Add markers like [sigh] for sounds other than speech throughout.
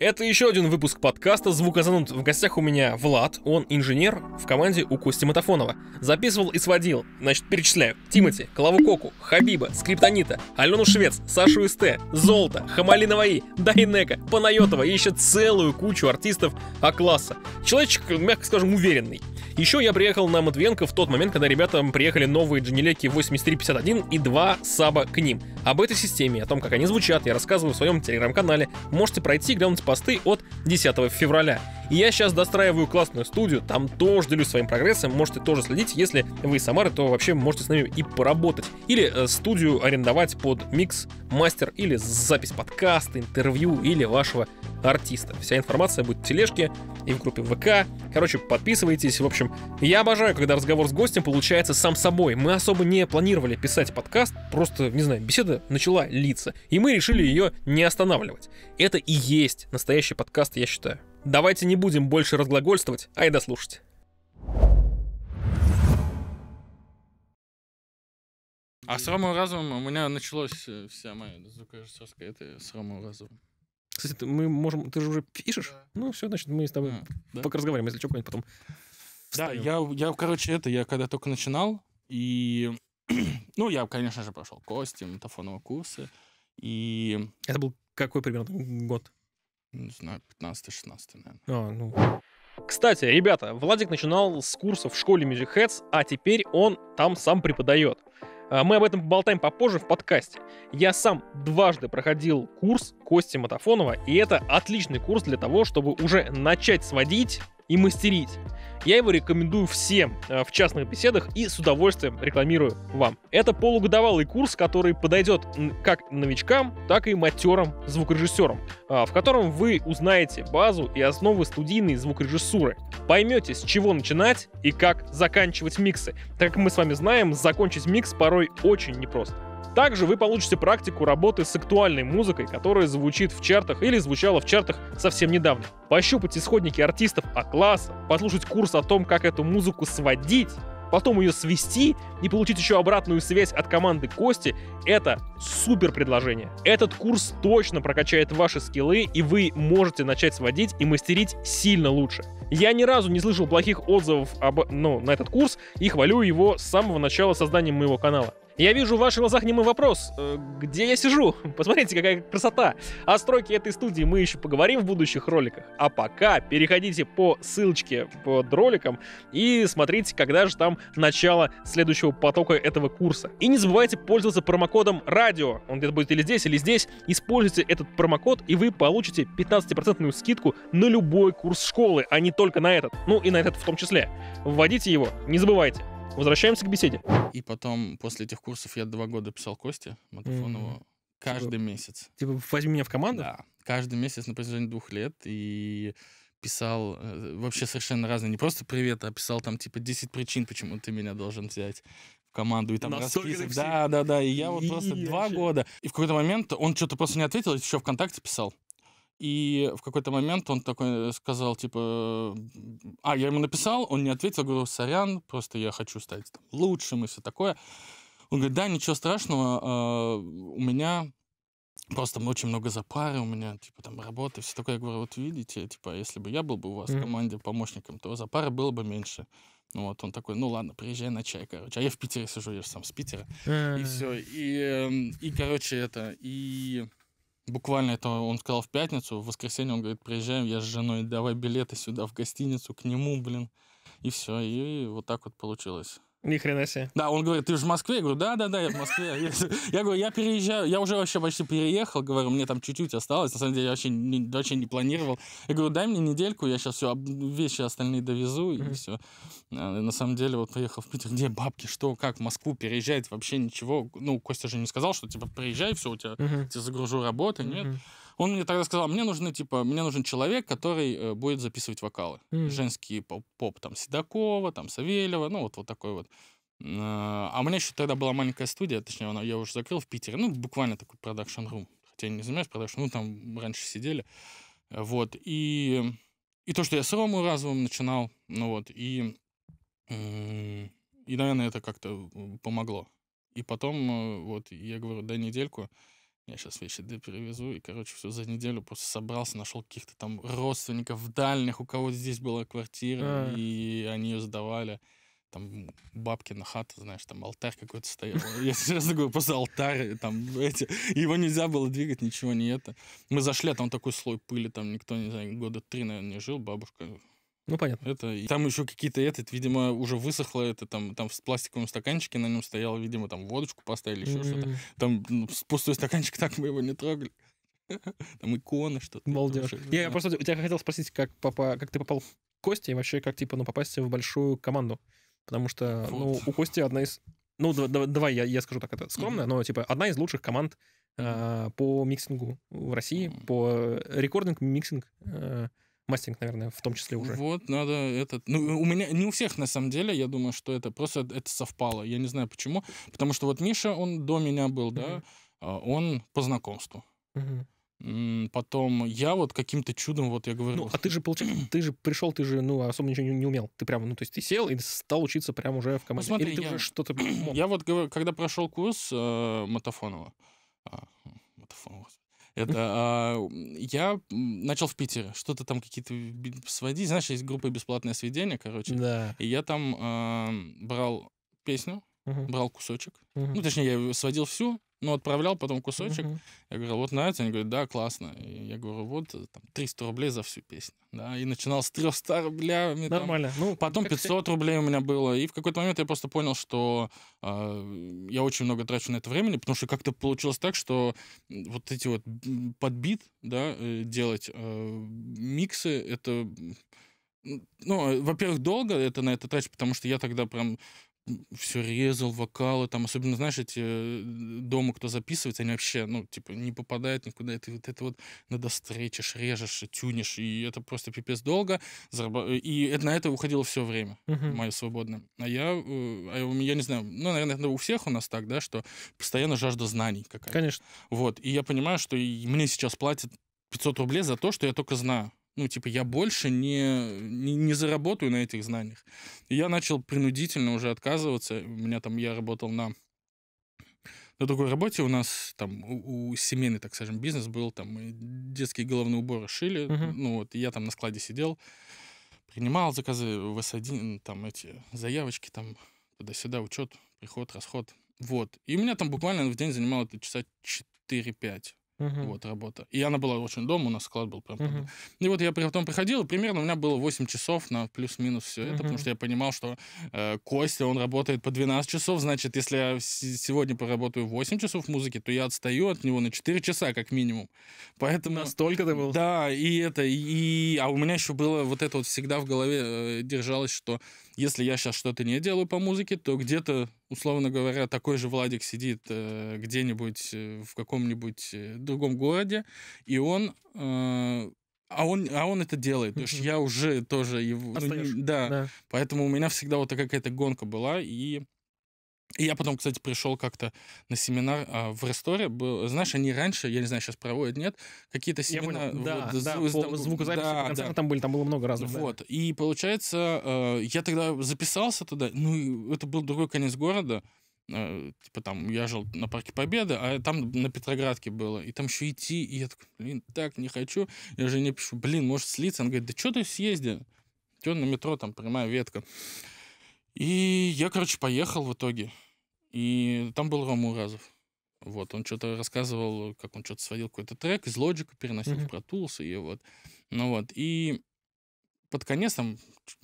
Это еще один выпуск подкаста «Звукозанут». В гостях у меня Влад, он инженер в команде у Кости Матафонова. Записывал и сводил. Значит, перечисляю. Тимати, Клаву Коку, Хабиба, Скриптонита, Алену Швец, Сашу СТ, Золото, Хамали Наваи, Дайнека, Панайотова и еще целую кучу артистов А-класса. Человечек, мягко скажем, уверенный. Еще я приехал на Матвенко в тот момент, когда ребятам приехали новые дженелеки 8351 и два саба к ним. Об этой системе, о том, как они звучат, я рассказываю в своем телеграм-канале. Можете пройти и глянуть посты от 10 февраля. И я сейчас достраиваю классную студию, там тоже делюсь своим прогрессом, можете тоже следить. Если вы из Самары, то вообще можете с нами и поработать. Или э, студию арендовать под микс, мастер или запись подкаста, интервью или вашего артиста. Вся информация будет в тележке и в группе ВК. Короче, подписывайтесь. В общем, я обожаю, когда разговор с гостем получается сам собой. Мы особо не планировали писать подкаст, просто, не знаю, беседа начала литься. И мы решили ее не останавливать. Это и есть настоящий подкаст, я считаю. Давайте не будем больше разглагольствовать, а и дослушать. А с Ромой Разумом у меня началось э, вся моя звукорежиссерская, это с Ромой Разумом. Кстати, ты, мы можем... Ты же уже пишешь? Да. Ну, все, значит, мы с тобой а, да. пока разговариваем, если что, нибудь потом Да, я, я, короче, это, я когда только начинал, и... [clears throat] ну, я, конечно же, прошел кости, мотофоновые курсы, и... Это был какой примерно год? не знаю, 15-16, наверное. А, ну... Кстати, ребята, Владик начинал с курсов в школе Music Heads, а теперь он там сам преподает. А, мы об этом поболтаем попозже в подкасте. Я сам дважды проходил курс Кости Матафонова, и это отличный курс для того, чтобы уже начать сводить и мастерить. Я его рекомендую всем э, в частных беседах и с удовольствием рекламирую вам. Это полугодовалый курс, который подойдет как новичкам, так и матерам звукорежиссерам, а, в котором вы узнаете базу и основы студийной звукорежиссуры. Поймете, с чего начинать и как заканчивать миксы. Так как мы с вами знаем, закончить микс порой очень непросто. Также вы получите практику работы с актуальной музыкой, которая звучит в чартах или звучала в чартах совсем недавно. Пощупать исходники артистов А класса, послушать курс о том, как эту музыку сводить, потом ее свести и получить еще обратную связь от команды Кости, это супер предложение. Этот курс точно прокачает ваши скиллы, и вы можете начать сводить и мастерить сильно лучше. Я ни разу не слышал плохих отзывов об, ну, на этот курс и хвалю его с самого начала создания моего канала. Я вижу в ваших глазах немый вопрос. Э, где я сижу? [laughs] Посмотрите, какая красота. О стройке этой студии мы еще поговорим в будущих роликах. А пока переходите по ссылочке под роликом и смотрите, когда же там начало следующего потока этого курса. И не забывайте пользоваться промокодом радио. Он где-то будет или здесь, или здесь. Используйте этот промокод, и вы получите 15% скидку на любой курс школы, а не только на этот. Ну и на этот в том числе. Вводите его, не забывайте. Возвращаемся к беседе. И потом, после этих курсов, я два года писал Косте Матафонову mm-hmm. каждый типа, месяц. Типа, возьми меня в команду? Да. Каждый месяц на протяжении двух лет. И писал э, вообще совершенно разные, не просто привет, а писал там типа 10 причин, почему ты меня должен взять в команду и там расписывать. Да, да, да. И я вот и просто и два года. И в какой-то момент он что-то просто не ответил, еще ВКонтакте писал. И в какой-то момент он такой э, сказал, типа, а, я ему написал, он не ответил, говорю, сорян, просто я хочу стать там, лучшим и все такое. Он говорит, да, ничего страшного, а, у меня просто очень много запары, у меня, типа, там, работы, все такое. Я говорю, вот видите, типа, если бы я был бы у вас в команде помощником, то запары было бы меньше. Ну вот, он такой, ну ладно, приезжай на чай, короче. А я в Питере сижу, я же сам с Питера. И все. И, эм, и короче, это, и... Буквально это он сказал в пятницу, в воскресенье он говорит, приезжаем, я с женой, давай билеты сюда в гостиницу к нему, блин. И все, и вот так вот получилось. Ни хрена себе. Да, он говорит, ты же в Москве? Я говорю, да-да-да, я в Москве. [laughs] Я говорю, я переезжаю, я уже вообще почти переехал, говорю, мне там чуть-чуть осталось, на самом деле я вообще не, вообще не планировал. Я говорю, дай мне недельку, я сейчас все, вещи остальные довезу, и все. А, на самом деле, вот поехал в Питер, где бабки, что, как, в Москву переезжать, вообще ничего. Ну, Костя же не сказал, что, типа, приезжай, все, у тебя, тебе загружу работы, нет. Он мне тогда сказал, мне нужны, типа, мне нужен человек, который э, будет записывать вокалы. Mm. Женские поп, поп, там, Седокова, там, Савельева, ну, вот, вот такой вот. А, а у меня еще тогда была маленькая студия, точнее, она, я уже закрыл в Питере, ну, буквально такой продакшн-рум. Хотя не занимаюсь продакшн, ну, там раньше сидели. Вот, и... И то, что я с Ромой Разовым начинал, ну вот, и... И, наверное, это как-то э, помогло. И потом, э, вот, я говорю, дай недельку, я сейчас вещи да перевезу. И, короче, все за неделю просто собрался, нашел каких-то там родственников дальних, у кого здесь была квартира, а и они ее сдавали. Там бабки на хату знаешь, там алтарь какой-то стоял. [laughs] Я сейчас такой просто алтарь, там эти. Его нельзя было двигать, ничего не это. Мы зашли, а там такой слой пыли, там никто, не знаю, года три, наверное, не жил. Бабушка ну, понятно. Это, и там еще какие-то этот, видимо, уже высохло это, там, там в пластиковом стаканчике на нем стояло, видимо, там водочку поставили, еще mm-hmm. что-то. Там ну, пустой стаканчик, [laughs] так мы его не трогали. [laughs] Там иконы, что-то. Балдеж. Я, я просто у тебя хотел спросить, как, попа, как ты попал в Кости и вообще как, типа, ну, попасть в большую команду. Потому что, ну, вот. ну, у Кости одна из... Ну, давай я, я скажу так это скромно, mm-hmm. но, типа, одна из лучших команд э, по миксингу в России, mm-hmm. по э, рекординг, миксинг. Э, мастинг, наверное, в том числе уже. Вот, надо этот... Ну, у меня... Не у всех, на самом деле, я думаю, что это просто это совпало. Я не знаю почему. Потому что вот Миша, он до меня был, mm-hmm. да, а, он по знакомству. Mm-hmm. Потом я вот каким-то чудом, вот я говорю... Ну, а ты же, получается, [clears throat] ты же пришел, ты же, ну, особо ничего не, не умел. Ты прям, ну, то есть ты сел и стал учиться прямо уже в команде. Ну, смотри, Или ты я... уже что-то... [clears throat] Я вот, когда прошел курс э, Матафонова, а, Матафонова, это а, я начал в Питере. Что-то там какие-то своди. Знаешь, есть группа «Бесплатное сведение», короче. Да. И я там а, брал песню, угу. брал кусочек. Угу. Ну, точнее, я сводил всю, ну, отправлял потом кусочек. Uh-huh. Я говорю вот нравится? Они говорят, да, классно. И я говорю, вот э, там 300 рублей за всю песню. Да, и начинал с 300 рублей Нормально. Там. Ну, потом 500 все... рублей у меня было. И в какой-то момент я просто понял, что э, я очень много трачу на это времени, потому что как-то получилось так, что вот эти вот подбит, да, э, делать э, миксы, это ну, во-первых, долго это на это тратить, потому что я тогда прям все резал, вокалы, там, особенно, знаешь, эти э, дома, кто записывает они вообще, ну, типа, не попадают никуда, и ты вот это вот надо стречишь, режешь, тюнишь, и это просто пипец долго, зараб... Э, и это, на это уходило все время uh-huh. мое свободное. А я, э, а я не знаю, ну, наверное, у всех у нас так, да, что постоянно жажда знаний какая-то. Конечно. Вот, и я понимаю, что и мне сейчас платят 500 рублей за то, что я только знаю. Ну, типа, я больше не, не, не заработаю на этих знаниях. И я начал принудительно уже отказываться. У меня там, я работал на на другой работе у нас там у, у семейный, так скажем, бизнес был, там детские головные уборы шили, uh-huh. ну вот, и я там на складе сидел, принимал заказы в С1, там эти заявочки, там туда-сюда, учет, приход, расход, вот. И у меня там буквально в день занимало это часа 4-5. Uh-huh. Вот работа. И она была очень дома, у нас склад был прям. Uh-huh. И вот я потом приходил, примерно у меня было 8 часов на плюс-минус все uh-huh. это, потому что я понимал, что э, Костя, он работает по 12 часов, значит, если я сегодня поработаю 8 часов в музыке, то я отстаю от него на 4 часа как минимум. Поэтому... Настолько ты был? Да, и это, и... А у меня еще было вот это вот всегда в голове э, держалось, что если я сейчас что-то не делаю по музыке, то где-то условно говоря, такой же Владик сидит э, где-нибудь э, в каком-нибудь э, другом городе, и он... Э, а он, а он это делает, то есть я уже тоже его... Ну, да, да, поэтому у меня всегда вот такая какая-то гонка была, и и я потом, кстати, пришел как-то на семинар а, в Ресторе. Был, знаешь, они раньше, я не знаю, сейчас проводят, нет, какие-то семинары. Вот, да, да, звук, по звукозаписи да, да. там были, там было много разных. Вот, да. и получается, э, я тогда записался туда, ну, это был другой конец города, э, типа там, я жил на Парке Победы, а там на Петроградке было, и там еще идти, и я такой, блин, так не хочу, я же не пишу, блин, может слиться, он говорит, да что ты съезди, он на метро, там прямая ветка. И я, короче, поехал в итоге. И там был Рома Уразов. Вот, он что-то рассказывал, как он что-то сводил какой-то трек, из лоджика переносил mm-hmm. в протулс и вот. Ну вот, и под конец там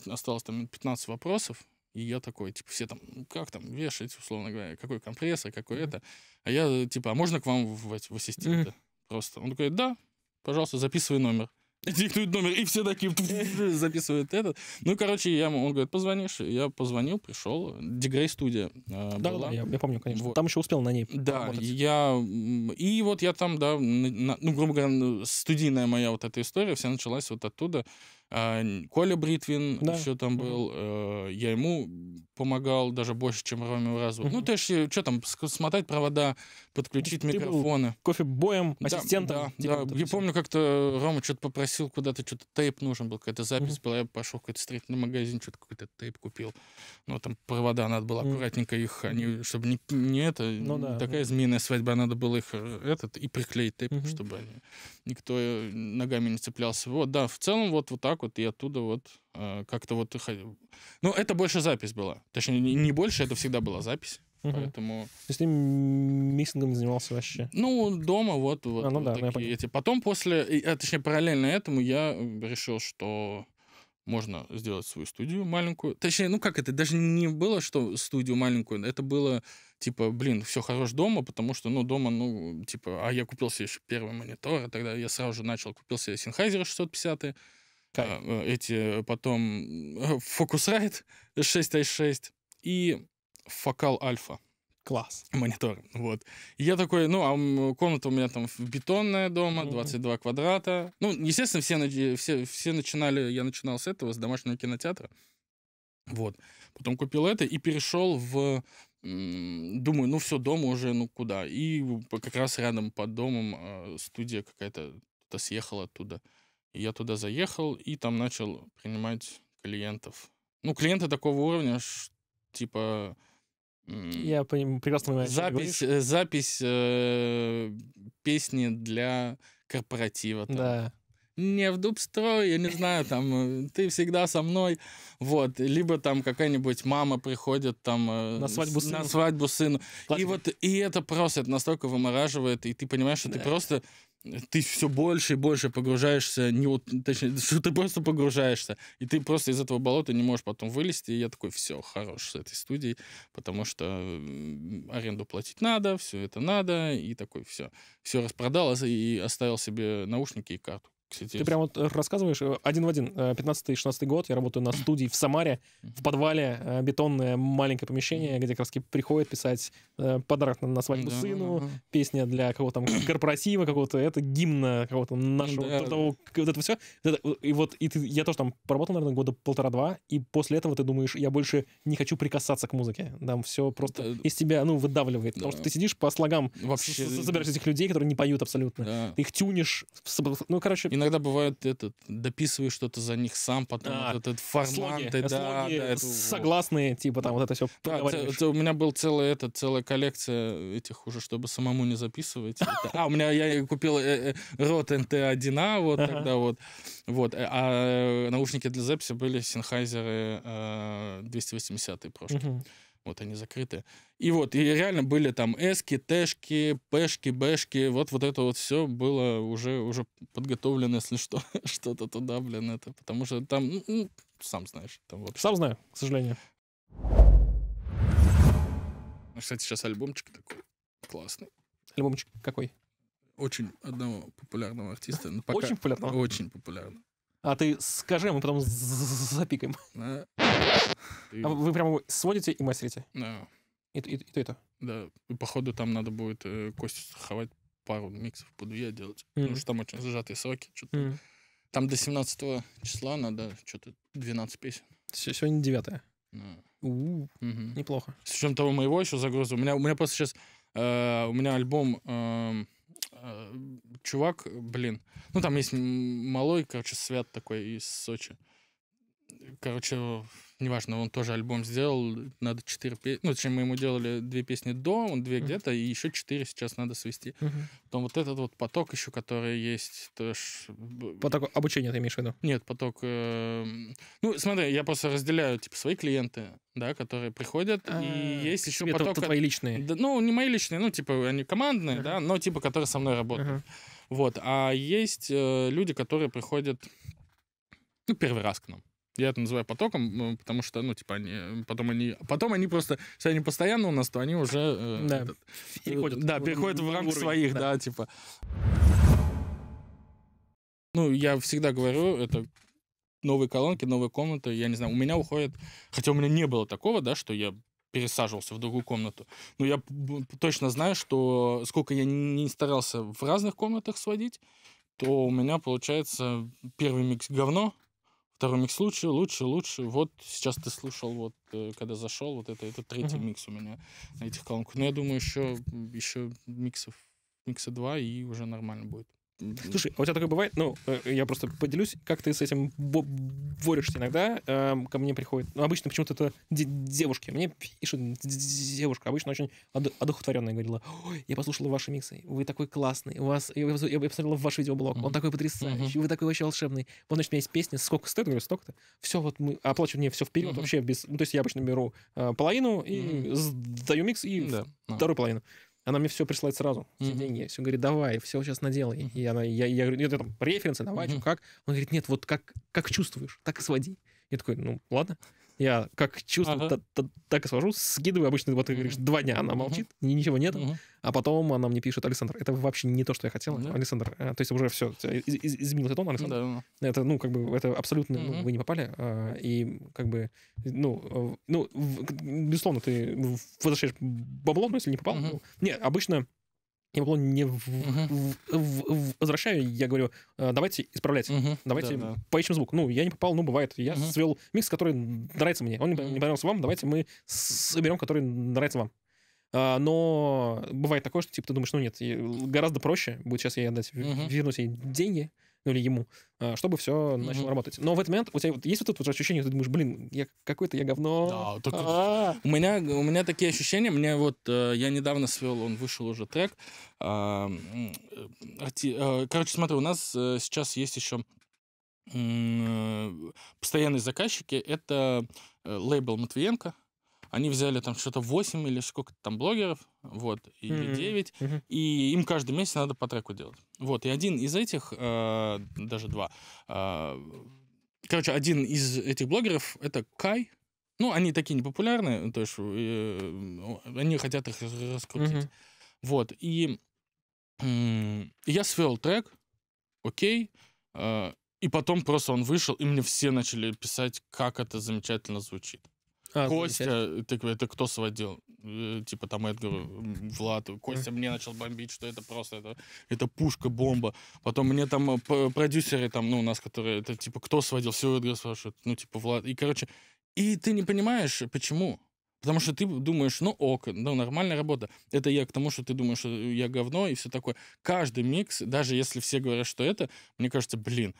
осталось там 15 вопросов, и я такой, типа, все там, «Ну как там вешать, условно говоря, какой компрессор, а какой mm-hmm. это. А я, типа, а можно к вам в, в, в ассистента? Mm-hmm. Просто. Он такой, да, пожалуйста, записывай номер диктует номер, и все такие записывают этот. Ну, короче, я ему, он говорит, позвонишь. Я позвонил, пришел. дигрей студия э, да, была. Да, я, я помню, конечно. Вот. Там еще успел на ней Да, работать. я... И вот я там, да, на, ну, грубо говоря, студийная моя вот эта история вся началась вот оттуда. А Коля Бритвин да. еще там был. mm Я ему помогал даже больше, чем Роме Уразу. mm Ну, ты есть, э, что там, смотать провода, подключить Ты микрофоны. кофе боем, ассистентом. Да, типа да. да. Я помню, как-то Рома что-то попросил куда-то, что-то тейп нужен был, какая-то запись mm была. Я пошел в какой-то строительный магазин, что-то какой-то тейп купил. Но ну, там провода надо было аккуратненько их, они, чтобы не, не это, ну, да, такая ну. змеиная свадьба, надо было их э, этот и приклеить тейп, чтобы они никто э, ногами не цеплялся. Вот, да, в целом вот, вот так вот и оттуда вот э, как-то вот... Э, ну, это больше запись была. Точнее, не, не больше, это всегда была запись. Угу. Поэтому... с ним ты миксингом занимался вообще? Ну, дома вот, вот, а, ну, вот да, ну, такие ну, эти. Потом после, а, точнее, параллельно этому я э, решил, что можно сделать свою студию маленькую. Точнее, ну как это, даже не было, что студию маленькую, это было типа, блин, все хорош дома, потому что, ну, дома, ну, типа, а я купил себе еще первый монитор, а тогда я сразу же начал, купил себе Sennheiser 650, а, э, эти потом э, Focusrite 636 и Focal Alpha. Класс. Монитор, вот. И я такой, ну, а комната у меня там бетонная дома, 22 квадрата. Ну, естественно, все, все, все начинали, я начинал с этого, с домашнего кинотеатра. Вот. Потом купил это и перешел в думаю, ну все, дома уже, ну куда. И как раз рядом под домом а, студия какая-то съехала оттуда. И я туда заехал и там начал принимать клиентов. Ну, клиенты такого уровня, типа... Я прекрасно понимаю. Запись, э, запись э, песни для корпоратива. Там. Да не в дубстрой, я не знаю, там, э, ты всегда со мной, вот, либо там какая-нибудь мама приходит там э, на свадьбу сыну, на свадьбу сыну. и вот, и это просто, это настолько вымораживает, и ты понимаешь, что да. ты просто ты все больше и больше погружаешься, не, вот точнее, [laughs] что ты просто погружаешься, и ты просто из этого болота не можешь потом вылезти, и я такой, все, хорош с этой студией, потому что аренду платить надо, все это надо, и такой, все, все распродал, и оставил себе наушники и карту. Ты прям вот э, рассказываешь э, один в один. 15-16 э, год, я работаю на студии в Самаре, в подвале бетонное маленькое помещение, где краски приходят писать подарок на, на свадьбу да, сыну, да. песня для какого-то там [coughs] корпоратива какого-то, это гимна какого-то нашего, да, того, вот это все. И вот и ты, я тоже там поработал, наверное, года полтора-два, и после этого ты думаешь, я больше не хочу прикасаться к музыке. Там все просто да, из тебя, ну, выдавливает. Да. Потому что ты сидишь по слогам, вообще собираешь этих людей, которые не поют абсолютно. Да. Ты их тюнишь, ну, короче... И иногда бывает этот, дописываю что-то за них сам, потом да. этот, этот формат, да, да, это, согласные, типа там вот это все. Да, это, у меня был целый этот, целая коллекция этих уже, чтобы самому не записывать. Э, а у меня я купил э, э, рот НТ1А вот тогда вот, вот, а наушники для записи были Sennheiser 280 прошлые. Вот они закрыты. И вот, и реально были там эски, тэшки, пешки, бэшки. Вот, вот это вот все было уже, уже подготовлено, если что, [laughs] что-то туда, блин, это. Потому что там, ну, ну сам знаешь. Там вот. Сам знаю, к сожалению. Ну, кстати, сейчас альбомчик такой классный. Альбомчик какой? Очень одного популярного артиста. Пока... Очень популярного? Очень популярного. А ты скажи, а мы потом запикаем. А вы прямо сводите и мастерите? Да. И, то, и то. Да, походу там надо будет кости Костю страховать пару миксов по две делать, mm потому что там очень сжатые сроки. Что-то. Там до 17 числа надо что-то 12 песен. Сегодня 9 Неплохо. С учетом того моего еще загруза. У меня, у меня просто сейчас... у меня альбом... Э, чувак, блин, ну там есть малой, короче, свят такой из Сочи. Короче, неважно, он тоже альбом сделал, надо четыре песни, ну, чем мы ему делали две песни до, он две mm-hmm. где-то, и еще четыре сейчас надо свести. Mm-hmm. Потом вот этот вот поток еще, который есть, то ж... Поток обучения ты имеешь в виду? Нет, поток... Эм, ну, смотри, я просто разделяю, типа, свои клиенты, да, которые приходят, а, и есть еще тебе, поток... Это твои личные? Да, ну, не мои личные, ну, типа, они командные, uh-huh. да, но, типа, которые со мной работают. Uh-huh. Вот, а есть э, люди, которые приходят, ну, первый раз к нам. Я это называю потоком, э, потому что, ну, типа, они, потом они, потом они просто, если они постоянно у нас, то они уже э, да. Этот, [laughs] переходят, да, переходят в, в рамки своих, да. да, типа. Ну, я всегда говорю, это новые колонки, новые комнаты, я не знаю, у меня уходит, хотя у меня не было такого, да, что я пересаживался в другую комнату. Но я точно знаю, что сколько я не старался в разных комнатах сводить, то у меня получается первый микс говно, Второй микс лучше, лучше, лучше. Вот сейчас ты слушал, вот э, когда зашел, вот это, это третий uh-huh. микс у меня на этих колонках. Но ну, я думаю, еще, еще миксов, микса два, и уже нормально будет. Слушай, а у тебя такое бывает? Ну, э, я просто поделюсь, как ты с этим борешься иногда. Эм, ко мне приходит... Ну, обычно почему-то это девушки. Мне пишут девушка. Обычно очень одухотворенная говорила. Ой, я послушала ваши миксы. Вы такой классный. У вас... Я, я, я посмотрела ваш видеоблог. Он такой потрясающий. Вы такой вообще волшебный. Вот, значит, у меня есть песня. Сколько стоит? Я говорю, столько-то. Все, вот мы... оплачивают мне все вперед. Вообще без... Ну, то есть я обычно беру э, половину и сдаю микс и вторую половину она мне все присылает сразу, все mm-hmm. деньги. Все говорит, давай, все сейчас наделай. Mm-hmm. И она, я, я говорю, нет, это там, референсы, давай, mm-hmm. что, как? Он говорит, нет, вот как, как чувствуешь, так и своди. Я такой, ну, ладно. Я как чувствую, ага. та, та, так и свожу, скидываю обычно, вот ты говоришь, два дня она молчит, угу. ничего нет, угу. а потом она мне пишет, Александр, это вообще не то, что я хотела, да. Александр, э, то есть уже все, из, из, изменился тон, Александр. Да. Это, ну, как бы, это абсолютно, угу. ну, вы не попали, а, и как бы, ну, э, ну, в, безусловно, ты возвращаешь бабло, но если не попал, угу. ну, не, обычно я уклон не возвращаю, я говорю, «Э, давайте исправлять, давайте поищем звук. Ну, я не попал, ну, бывает. Я свел микс, который нравится мне. Он не понравился вам, давайте мы соберем, который нравится вам. А, но бывает такое, что типа ты думаешь, ну нет, гораздо проще будет сейчас я дать вернуть ей деньги, ну или ему, а, чтобы все начало mm-hmm. работать. Но в этот момент у тебя вот есть вот это вот ощущение, ты думаешь, блин, я какой-то я говно. Да, так... у меня у меня такие ощущения, мне вот э, я недавно свел, он вышел уже трек. А, э, э, короче, смотри, у нас сейчас есть еще постоянные заказчики это лейбл Матвиенко, они взяли там что-то 8 или сколько там блогеров, вот, или mm-hmm. 9, mm-hmm. и им каждый месяц надо по треку делать. Вот, и один из этих, э, даже два, э, короче, один из этих блогеров, это Кай, ну, они такие непопулярные, то есть э, они хотят их раскрутить. Mm-hmm. Вот, и э, я свел трек, окей, э, и потом просто он вышел, и мне все начали писать, как это замечательно звучит. А, Костя, ты, это кто сводил? Э, типа там Эдгар, Влад, Костя мне начал бомбить, что это просто, это, это пушка, бомба. Потом мне там э, продюсеры там, ну, у нас, которые, это типа, кто сводил? Все Эдгар спрашивает, ну, типа, Влад. И, короче, и ты не понимаешь, почему. Потому что ты думаешь, ну ок, ну нормальная работа. Это я к тому, что ты думаешь, что э, я говно и все такое. Каждый микс, даже если все говорят, что это, мне кажется, блин,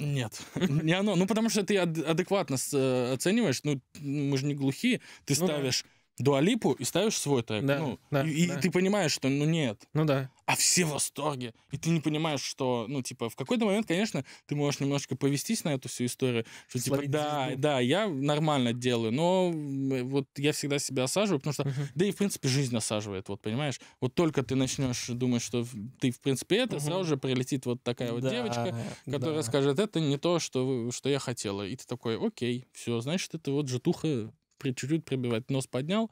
нет, [laughs] не оно. Ну, потому что ты ад- адекватно с- э, оцениваешь, ну, мы же не глухие, ты ну, ставишь да. Дуалипу и ставишь свой трек. Да, ну, да, и, да. ты понимаешь, что ну нет. Ну да. А все в восторге. И ты не понимаешь, что, ну, типа, в какой-то момент, конечно, ты можешь немножечко повестись на эту всю историю. Что, типа, Словить типа, да, звезду. да, я нормально делаю, но вот я всегда себя осаживаю, потому что, uh-huh. да и, в принципе, жизнь осаживает, вот, понимаешь? Вот только ты начнешь думать, что ты, в принципе, это, uh-huh. сразу же прилетит вот такая вот да, девочка, которая да. скажет, это не то, что, что я хотела. И ты такой, окей, все, значит, это вот житуха чуть-чуть пробивать. Нос поднял,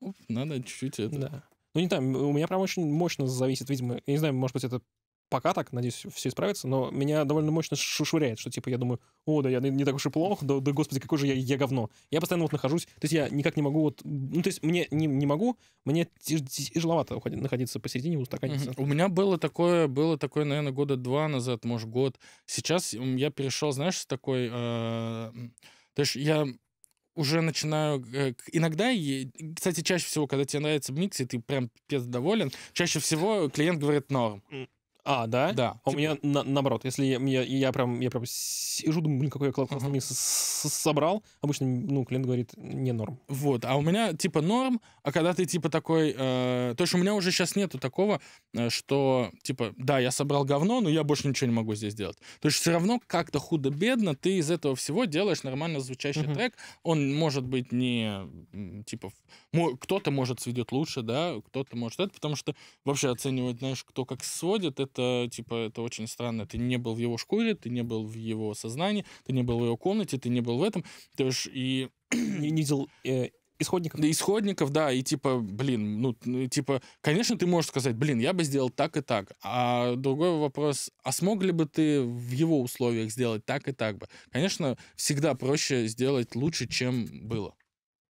уп, надо чуть-чуть это... Да. Ну, не знаю, у меня прям очень мощно зависит, видимо, я не знаю, может быть, это пока так, надеюсь, все исправится, но меня довольно мощно шушуряет, что, типа, я думаю, о, да я не так уж и плохо, да, да господи, какой же я, я говно. Я постоянно вот нахожусь, то есть я никак не могу вот, ну, то есть мне не, не могу, мне тяжеловато находиться посередине, устаканиться. У меня было такое, было такое, наверное, года два назад, может, год. Сейчас я перешел, знаешь, с такой... Э... То есть я уже начинаю... Э, иногда, кстати, чаще всего, когда тебе нравится микс, и ты прям пипец доволен, чаще всего клиент говорит норм. А, да? Да. А типа... у меня типа на, наоборот, если я, я, я прям я прям сижу, думаю, блин, какой я классный uh-huh. собрал, обычно, ну, клиент говорит, не норм. Вот, а у меня типа норм, а когда ты типа такой, э, то есть у меня уже сейчас нету такого, э, что типа, да, я собрал говно, но я больше ничего не могу здесь делать. То есть все равно как-то худо-бедно ты из этого всего делаешь нормально звучащий uh-huh. трек, он может быть не типа, кто-то может сведет лучше, да, кто-то может это, потому что вообще оценивать, знаешь, кто как сводит, это это, типа, это очень странно. Ты не был в его шкуре, ты не был в его сознании, ты не был в его комнате, ты не был в этом. Ты ж и... [clears throat] Не видел э, исходников. Да, исходников, да, и типа, блин, ну, типа, конечно, ты можешь сказать, блин, я бы сделал так и так, а другой вопрос, а смог ли бы ты в его условиях сделать так и так бы? Конечно, всегда проще сделать лучше, чем было.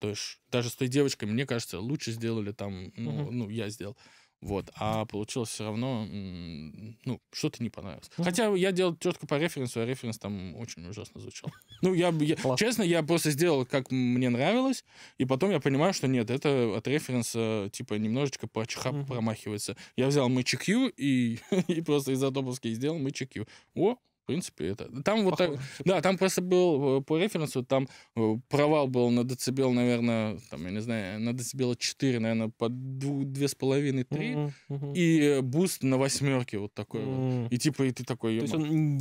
То есть даже с той девочкой, мне кажется, лучше сделали там, ну, угу. ну я сделал. Вот. А получилось все равно, ну, что-то не понравилось. Хотя я делал четко по референсу, а референс там очень ужасно звучал. [laughs] Ну, я, я честно, я просто сделал, как мне нравилось, и потом я понимаю, что нет, это от референса, типа, немножечко по чехап промахивается. Я взял мычекью и, [laughs] и просто из-за допуска сделал мычекью. О, в принципе, это... Там вот так... Да, там просто был э, по референсу, там э, провал был на децибел, наверное, там, я не знаю, на децибела 4, наверное, по 2,5-3, mm-hmm. и буст на восьмерке вот такой mm-hmm. вот. И типа, и ты такой... То есть он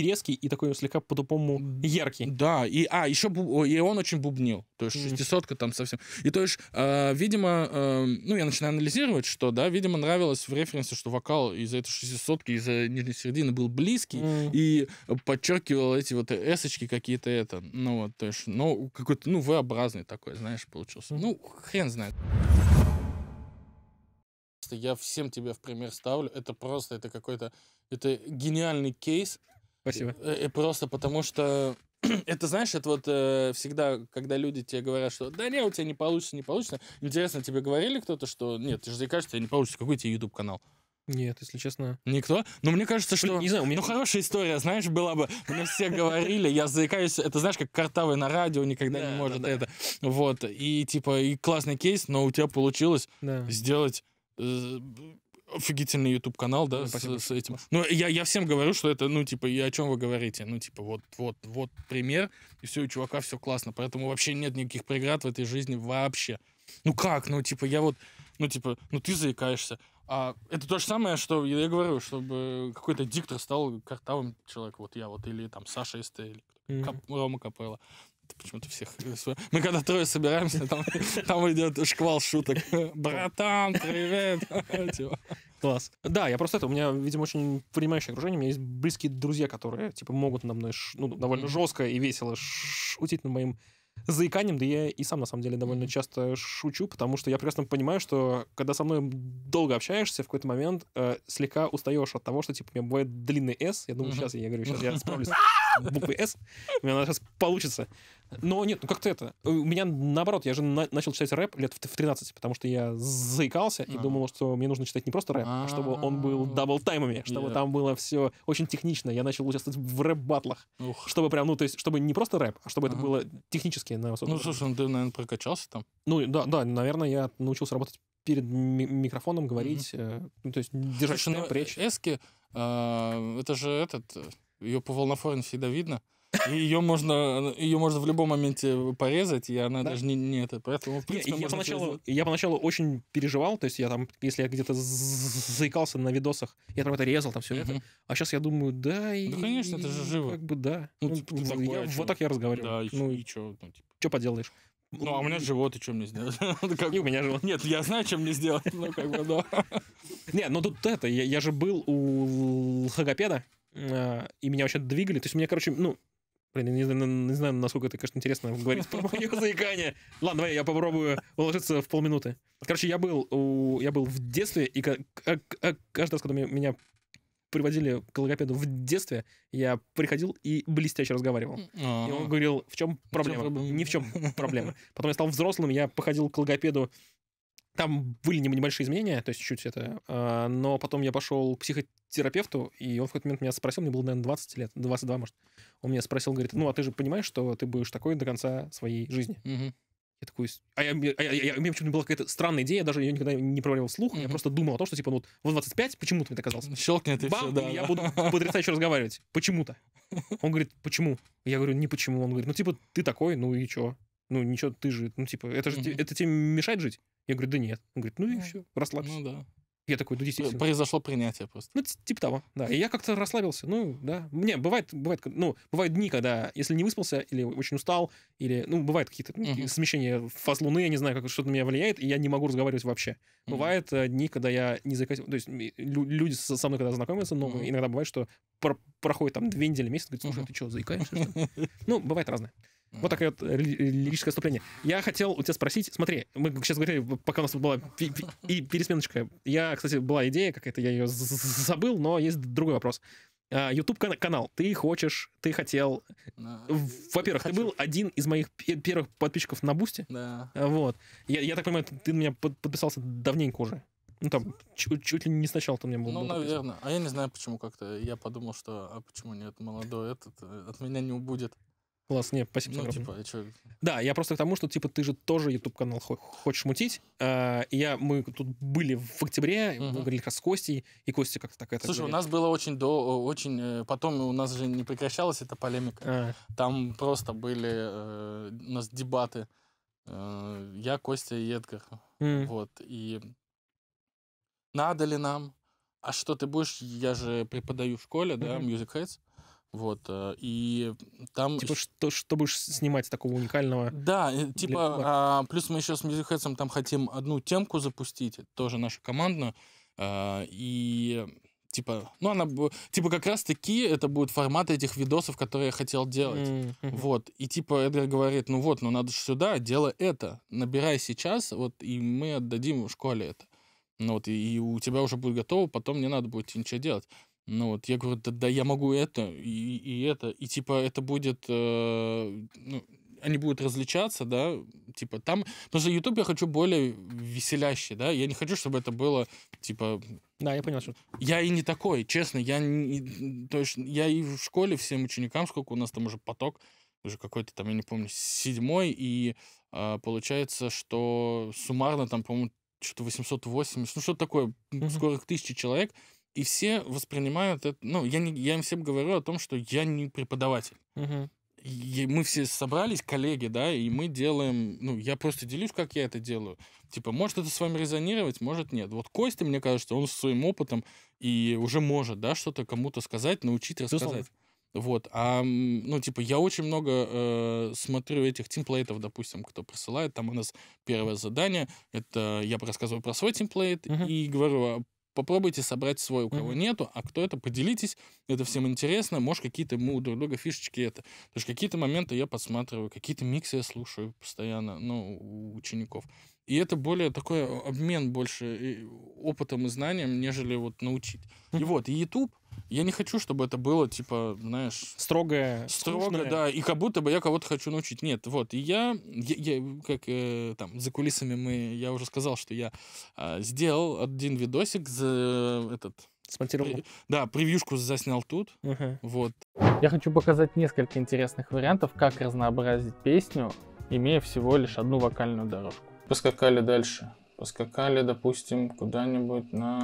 резкий и такой слегка по-тупому яркий. Да, и, а, еще бу... и он очень бубнил. То есть шестисотка там совсем... И то есть, э, видимо, э, ну, я начинаю анализировать, что, да, видимо, нравилось в референсе, что вокал из-за этой шестисотки, из-за нижней середины был был близкий mm. и подчеркивал эти вот эсочки какие-то это. Ну, вот, то есть, ну, какой-то, ну, V-образный такой, знаешь, получился. Mm. Ну, хрен знает я всем тебе в пример ставлю. Это просто, это какой-то, это гениальный кейс. Спасибо. И, э, и э, просто потому что [clears throat] это, знаешь, это вот э, всегда, когда люди тебе говорят, что да не, у тебя не получится, не получится. Интересно, тебе говорили кто-то, что нет, ты же кажется, не получится, какой тебе YouTube канал? Нет, если честно. Никто? Ну, мне кажется, что... не знаю, у меня... Ну, хорошая история, знаешь, была бы. Мне все говорили, я заикаюсь. Это, знаешь, как картавый на радио никогда не может это. Вот. И, типа, и классный кейс, но у тебя получилось сделать э, офигительный YouTube канал, да, ну, с, с этим. Ну, я, я всем говорю, что это, ну, типа, и о чем вы говорите? Ну, типа, вот, вот, вот пример, и все, у чувака все классно. Поэтому вообще нет никаких преград в этой жизни вообще. Ну как? Ну, типа, я вот, ну, типа, ну ты заикаешься. А, это то же самое, что я говорю, чтобы какой-то диктор стал картавым человеком, вот я вот, или там Саша СТ, или mm-hmm. Кап, Рома Капелла. Это почему-то всех... Э, мы когда трое собираемся, там, [laughs] там идет шквал шуток. Братан, привет! [laughs] Типа. Класс. Да, я просто это, у меня, видимо, очень понимающее окружение, у меня есть близкие друзья, которые, типа, могут на мной, ну, довольно жестко и весело шутить на моим заиканием, да я и сам, на самом деле, довольно часто шучу, потому что я прекрасно понимаю, что когда со мной долго общаешься, в какой-то момент э, слегка устаешь от того, что, типа, у меня бывает длинный S. я думаю, сейчас я говорю, сейчас я [laughs] справлюсь буквы «С», у меня сейчас получится. Но нет, ну как-то это... Э, у меня наоборот, я же на начал читать рэп лет в 13, потому что я заикался и а -а -а. думал, что мне нужно читать не просто рэп, а чтобы он был а. дабл-таймами, чтобы yeah. там было все очень технично. Я начал участвовать в рэп-батлах, чтобы прям, ну то есть, чтобы не просто рэп, а чтобы это было технически на высоком Ну слушай, ну ты, наверное, прокачался там? Ну да, да, наверное, я научился работать перед ми микрофоном, говорить, mm -hmm. э, ну, то есть держать Слушай, штемп, ну, речь. Эски, э, это же этот э, ее по волноформе всегда видно. И ее можно, ее можно в любом моменте порезать, и она да? даже не, не это. Поэтому, в принципе, я, поначалу, я поначалу очень переживал, то есть я там, если я где-то заикался на видосах, я там это резал, там все это. А сейчас я думаю, да, и... Да, конечно, это же живо. Как бы да. Ну, ну, типа, ну вот так я разговариваю. Да, ну, и, и что? Ну, типа... Что поделаешь? Ну, а у меня живот, и что мне сделать? [laughs] как И у меня живот. Нет, я знаю, что мне сделать, ну, как бы, да. [laughs] Не, ну тут это, я же был у логопеда, а, и меня вообще двигали. То есть меня, короче, ну, Блин, не знаю, не знаю, насколько это, конечно, интересно говорить про мое [laughs] заикание. Ладно, давай я попробую уложиться в полминуты. Короче, я был, у, я был в детстве, и а, а, каждый раз, когда меня приводили к логопеду в детстве, я приходил и блестяще разговаривал. А-а-а. И он говорил, в чем проблема? Ни в чем проблема. Потом я стал взрослым, я походил к логопеду там были небольшие изменения, то есть чуть это. А, но потом я пошел к психотерапевту, и он в какой-то момент меня спросил, мне было, наверное, 20 лет, 22, может. Он меня спросил, говорит, ну, а ты же понимаешь, что ты будешь такой до конца своей жизни? Угу. Я такой... А я, я, у меня почему-то была какая-то странная идея, я даже ее никогда не проверил вслух, mm я просто думал о том, что, типа, ну, вот в 25 почему-то мне так казалось. Ну, Щелкнет и Бам, все, да. я да. буду потрясающе разговаривать. Почему-то. Он говорит, почему? Я говорю, не почему. Он говорит, ну, типа, ты такой, ну и чё? ну ничего, ты же, ну типа, это же угу. это тебе мешает жить? Я говорю, да нет. Он говорит, ну и все, расслабься. Ну да. Я такой, ну действительно. Произошло принятие просто. Ну, типа, типа того, да. И я как-то расслабился. Ну, да. Мне бывает, бывает, ну, бывают дни, когда, если не выспался, или очень устал, или, ну, бывают какие-то ну, uh-huh. смещения фаз луны, я не знаю, как что-то на меня влияет, и я не могу разговаривать вообще. Uh-huh. Бывают э, дни, когда я не закатил, то есть люди со мной, когда знакомятся но uh-huh. иногда бывает, что про- проходит там две недели, месяц, говорит, слушай, uh-huh. ты что, заикаешься? ну, бывает разное. Вот такое вот э, лирическое отступление. Я хотел у тебя спросить, смотри, мы сейчас говорили, пока у нас была и пересменочка. Я, кстати, была идея какая-то, я ее забыл, но есть другой вопрос. Ютуб а, канал. Ты хочешь, ты хотел. Да. Во-первых, ты был один из моих первых подписчиков на Бусти. Да. А, вот. Я, я так понимаю, ты на меня подписался давненько уже. Ну там, чуть, чуть ли не сначала ты мне был. Ну, был наверное. А я не знаю, почему как-то. Я подумал, что а почему нет, молодой этот э, от меня не убудет. Класс, нет, спасибо. Ну, типа, а чё? Да, я просто к тому, что типа ты же тоже YouTube канал хочешь мутить. Э, я мы тут были в октябре, угу. мы говорили как раз с Костей, и Костя как-то так это. Слушай, говорит. у нас было очень до, очень, э, потом у нас же не прекращалась эта полемика. А. Там просто были э, у нас дебаты. Э, я, Костя и Эдгар. Mm. Вот и надо ли нам? А что ты будешь? Я же преподаю в школе, mm-hmm. да, Music Heads. Вот, э, и там... Типа, что, что будешь снимать такого уникального? Да, типа, Для... а, плюс мы еще с Music Heads там хотим одну темку запустить, тоже нашу командную, а, и типа, ну она, типа как раз-таки это будет формат этих видосов, которые я хотел делать. Mm-hmm. Вот, и типа Эдгар говорит, ну вот, ну надо сюда, делай это, набирай сейчас, вот, и мы отдадим в школе это. Ну вот, и, и у тебя уже будет готово, потом не надо будет ничего делать. Ну вот, я говорю, да, да я могу это и, и это, и типа это будет, э, ну, они будут различаться, да, типа там, потому что YouTube я хочу более веселящий, да, я не хочу, чтобы это было, типа... Да, я понял, что... Я и не такой, честно, я не... То есть я и в школе всем ученикам, сколько у нас там уже поток, уже какой-то там, я не помню, седьмой, и э, получается, что суммарно там, по-моему, ну, что-то 880, ну что такое, угу. скоро тысячи человек и все воспринимают это... Ну, я, не, я им всем говорю о том, что я не преподаватель. Угу. И мы все собрались, коллеги, да, и мы делаем... Ну, я просто делюсь, как я это делаю. Типа, может это с вами резонировать, может нет. Вот Костя, мне кажется, он с своим опытом и уже может, да, что-то кому-то сказать, научить, рассказать. Вот, а, ну, типа, я очень много э, смотрю этих темплейтов, допустим, кто присылает, там у нас первое задание, это я рассказываю про свой темплейт uh-huh. и говорю, а попробуйте собрать свой, у кого mm-hmm. нету, а кто это, поделитесь, это всем интересно, может, какие-то мы у друг друга фишечки это. То есть какие-то моменты я подсматриваю, какие-то миксы я слушаю постоянно, ну, у учеников. И это более такой обмен больше э, опытом и знанием, нежели вот научить. И вот, и YouTube, я не хочу, чтобы это было, типа, знаешь... Строгое. Строго, скучное. да. И как будто бы я кого-то хочу научить. Нет, вот. И я, я, я э, как э, там, за кулисами мы... Я уже сказал, что я э, сделал один видосик за э, этот... Смонтировал. При, да, превьюшку заснял тут. Угу. Вот. Я хочу показать несколько интересных вариантов, как разнообразить песню, имея всего лишь одну вокальную дорожку. Поскакали дальше. Поскакали, допустим, куда-нибудь на...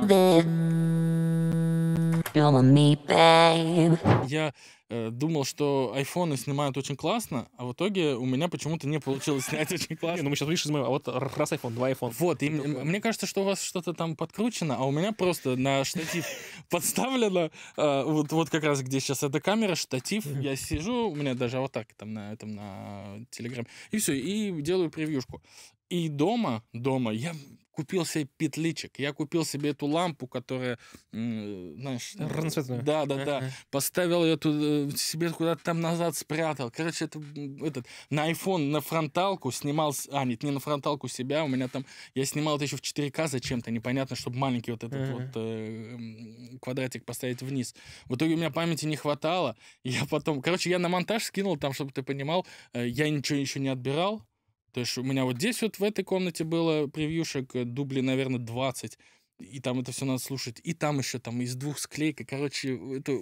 Я э, думал, что айфоны снимают очень классно, а в итоге у меня почему-то не получилось [laughs] снять очень классно. ну мы сейчас, видишь, а вот раз iPhone, два iPhone. Вот, и мне кажется, что у вас что-то там подкручено, а у меня просто на штатив [laughs] подставлено, э, вот, вот как раз где сейчас эта камера, штатив, я сижу, у меня даже вот так там на этом, на Телеграм, и все, и делаю превьюшку. И дома, дома, я купил себе петличек, я купил себе эту лампу, которая... Знаешь, э, Разноцветную. Да, да, да. Поставил ее туда, э, себе куда-то там назад спрятал. Короче, это, этот, на iPhone, на фронталку снимал... А, нет, не на фронталку себя, у меня там... Я снимал это еще в 4К зачем-то, непонятно, чтобы маленький вот этот вот э, квадратик поставить вниз. В итоге у меня памяти не хватало, [laughs] я потом... Короче, я на монтаж скинул, там, чтобы ты понимал, э, я ничего еще не отбирал, то есть у меня вот здесь вот в этой комнате было превьюшек, э, дубли, наверное, 20. И там это все надо слушать. И там еще там из двух склейка. Короче, это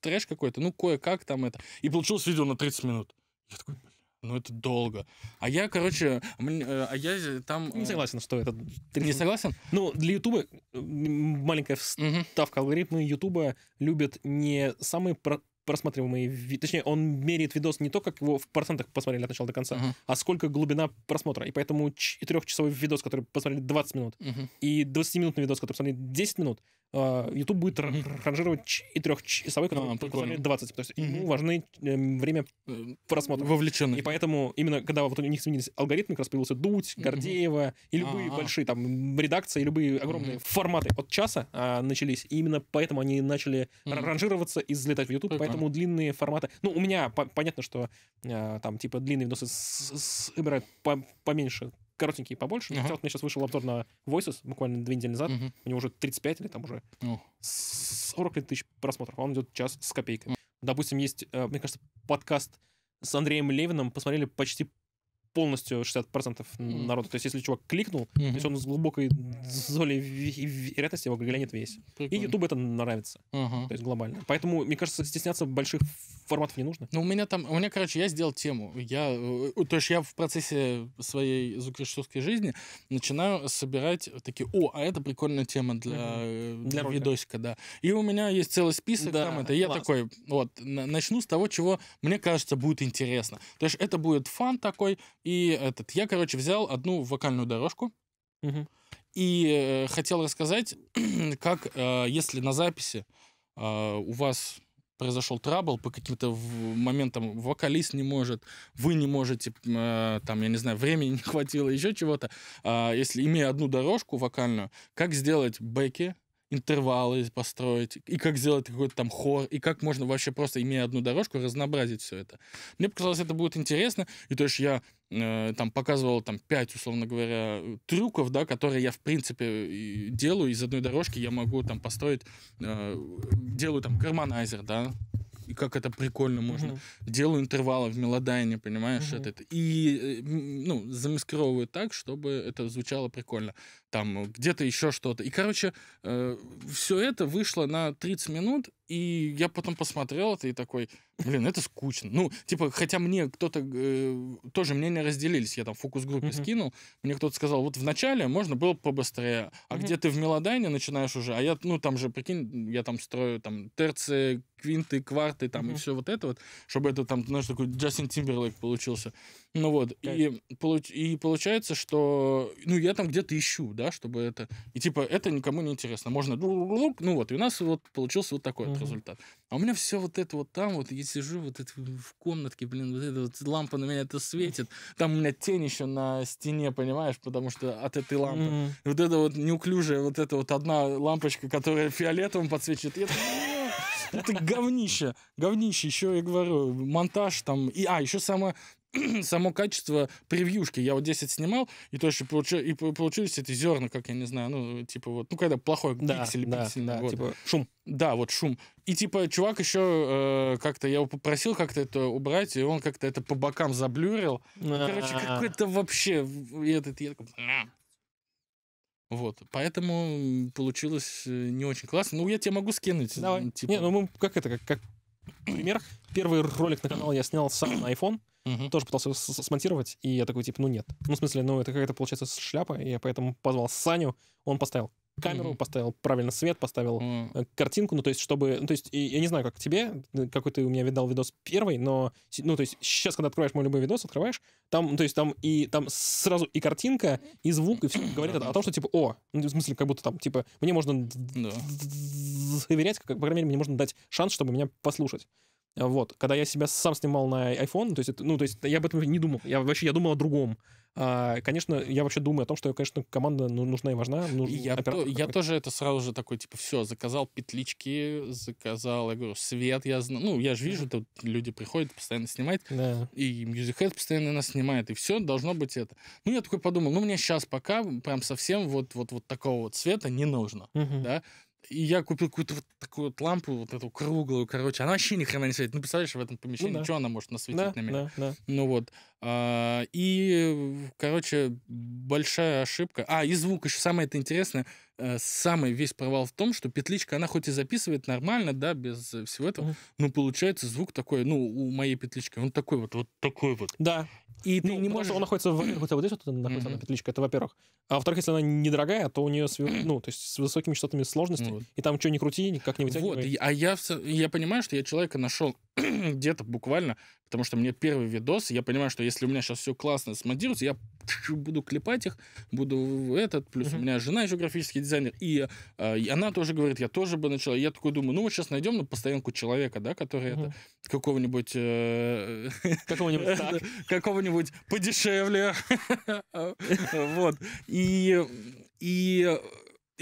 трэш какой-то. Ну, кое-как там это. И получилось видео на 30 минут. Я такой, ну это долго. А я, короче, э, а я там... Не э, согласен, что это... Ты не согласен? Ну, для Ютуба, маленькая вставка, угу. алгоритмы Ютуба любят не самые просматриваемые... Точнее, он меряет видос не то, как его в процентах посмотрели от начала до конца, uh-huh. а сколько глубина просмотра. И поэтому трехчасовой видос, который посмотрели 20 минут, uh-huh. и 20-минутный видос, который посмотрели 10 минут, а, YouTube будет ранжировать и трехчасовой канал, прикольно. 20, потому что ему важны эм, время э, просмотра. Вовлеченный. И поэтому именно когда вот у них сменились алгоритмы, как раз появился Дудь, Гордеева и любые большие там редакции, любые огромные форматы от часа а, начались. И именно поэтому они начали ранжироваться и залетать в YouTube, поэтому длинные форматы... Ну, у меня понятно, что а, там типа длинные видосы собирают поменьше коротенькие побольше. Uh-huh. Хотел, у меня сейчас вышел обзор на Voices буквально две недели назад. Uh-huh. У него уже 35 или там уже uh-huh. 40 тысяч просмотров, а он идет час с копейкой. Uh-huh. Допустим, есть, э, мне кажется, подкаст с Андреем Левиным посмотрели почти полностью 60% народа. То есть, если чувак кликнул, то есть он с глубокой золей вероятности его глянет весь. И YouTube это нравится. То есть глобально. Поэтому, мне кажется, стесняться больших форматов не нужно. Ну, у меня там, у меня, короче, я сделал тему. Я, э, то есть я в процессе своей звукорежиссерской жизни начинаю собирать такие, о, а это прикольная тема для, э, для видосика, да. И у меня есть целый список да, там это. Я класс. такой, вот, начну с того, чего мне кажется будет интересно. То есть это будет фан такой, и этот, я, короче, взял одну вокальную дорожку угу. и э, хотел рассказать, [clears throat] как, э, если на записи э, у вас произошел трабл по каким-то моментам вокалист не может, вы не можете, э, там, я не знаю, времени [laughs] не хватило, еще чего-то. Э, если имея одну дорожку вокальную, как сделать бэки, интервалы построить, и как сделать какой-то там хор, и как можно вообще просто, имея одну дорожку, разнообразить все это. Мне показалось, это будет интересно, и то есть я э, там показывал там пять, условно говоря, трюков, да, которые я в принципе делаю из одной дорожки, я могу там построить, э, делаю там гармонайзер, да, и как это прикольно можно. mm Делаю интервалы в мелодайне, понимаешь, mm это, это. И, э, ну, замаскировываю так, чтобы это звучало прикольно там где-то еще что-то. И, короче, э, все это вышло на 30 минут, и я потом посмотрел это и такой, блин, это скучно. Ну, типа, хотя мне кто-то, э, тоже мнения разделились, я там фокус-группе mm-hmm. скинул, мне кто-то сказал, вот вначале можно было побыстрее, а mm-hmm. где ты в мелодайне начинаешь уже, а я, ну, там же, прикинь, я там строю там терции, квинты, кварты, там, mm-hmm. и все вот это вот, чтобы это там, знаешь, такой Джастин Тимберлейк получился. Ну вот, okay. и, получ- и получается, что, ну, я там где-то ищу, да, да, чтобы это... И типа это никому не интересно. Можно... Ну вот, и у нас вот получился вот такой угу. вот результат. А у меня все вот это вот там, вот я сижу вот это в комнатке, блин, вот эта вот лампа на меня это светит. Там у меня тень еще на стене, понимаешь, потому что от этой лампы. Угу. Вот это вот неуклюжая, вот эта вот одна лампочка, которая фиолетовым подсвечивает. это... Это говнище, говнище. Еще я говорю, монтаж там. И, а, еще самое [clears throat] само качество превьюшки. Я вот 10 снимал, и то, что получу, и получились эти зерна, как я не знаю, ну, типа вот, ну, когда плохой да, пиксель, да, пиксель, да, вот. типа шум. Да, вот шум. И типа чувак еще э, как-то, я его попросил как-то это убрать, и он как-то это по бокам заблюрил. Ну, короче, а. какой-то вообще... И этот, я такой... Вот, поэтому получилось э, не очень классно. Ну, я тебе могу скинуть. Давай. Типа... Не, ну мы как это, как, как пример. Первый ролик на канал я снял сам на iPhone угу. тоже пытался смонтировать, и я такой, типа, ну нет. Ну, в смысле, ну это какая-то, получается, шляпа, и я поэтому позвал Саню, он поставил камеру, mm поставил правильно свет, поставил mm картинку, ну, то есть, чтобы... Ну, то есть, я не знаю, как тебе, какой ты у меня видал видос первый, но, ну, то есть, сейчас, когда открываешь мой любой видос, открываешь, там, ну, то есть, там и там сразу и картинка, и звук, и все [coughs] говорит о, о том, что, типа, о, ну, в смысле, как будто там, типа, мне можно доверять, как, по крайней мере, мне можно дать шанс, чтобы меня послушать. А, вот, когда я себя сам снимал на iPhone, то есть, это, ну, то есть я об этом не думал, я вообще, я думал о другом. А, конечно, я вообще думаю о том, что, конечно, команда ну, нужна и важна. Нужен я, то, я тоже это сразу же такой, типа, все, заказал петлички, заказал, я говорю, свет, я знаю, ну, я же вижу, тут люди приходят, постоянно снимают, да. и Music Head постоянно нас снимает, и все, должно быть это. Ну, я такой подумал, ну, мне сейчас пока прям совсем вот, вот, вот такого вот цвета не нужно, угу. да, и я купил какую-то вот такую вот лампу, вот эту круглую, короче. Она вообще ни хрена не светит. Ну, представляешь, в этом помещении, ну, да. что она может насветить да, на меня? Да, да. Ну вот. А, и, короче, большая ошибка. А, и звук еще самое это интересное. Э, самый весь провал в том, что петличка, она хоть и записывает нормально, да, без э, всего этого, mm-hmm. но получается звук такой, ну, у моей петлички, он такой вот, вот такой вот. Да. И ну, не можешь... он находится, в, хотя вот здесь вот находится mm-hmm. она, петличка, это во-первых. А во-вторых, если она недорогая, то у нее, с, ну, то есть с высокими частотами сложности, mm-hmm. и там что ни крути, никак не вытягивает. Вот, а я, я понимаю, что я человека нашел [clears throat] где-то буквально, потому что мне первый видос, я понимаю, что если у меня сейчас все классно смонтируется, я буду клепать их, буду этот, плюс mm-hmm. у меня жена еще графический дизайнер, и, э, и она тоже говорит, я тоже бы начала. Я такой думаю, ну вот сейчас найдем на постоянку человека, да, который mm-hmm. это какого-нибудь... Э, [laughs] какого-нибудь э, Какого-нибудь подешевле. [laughs] Вот. И... И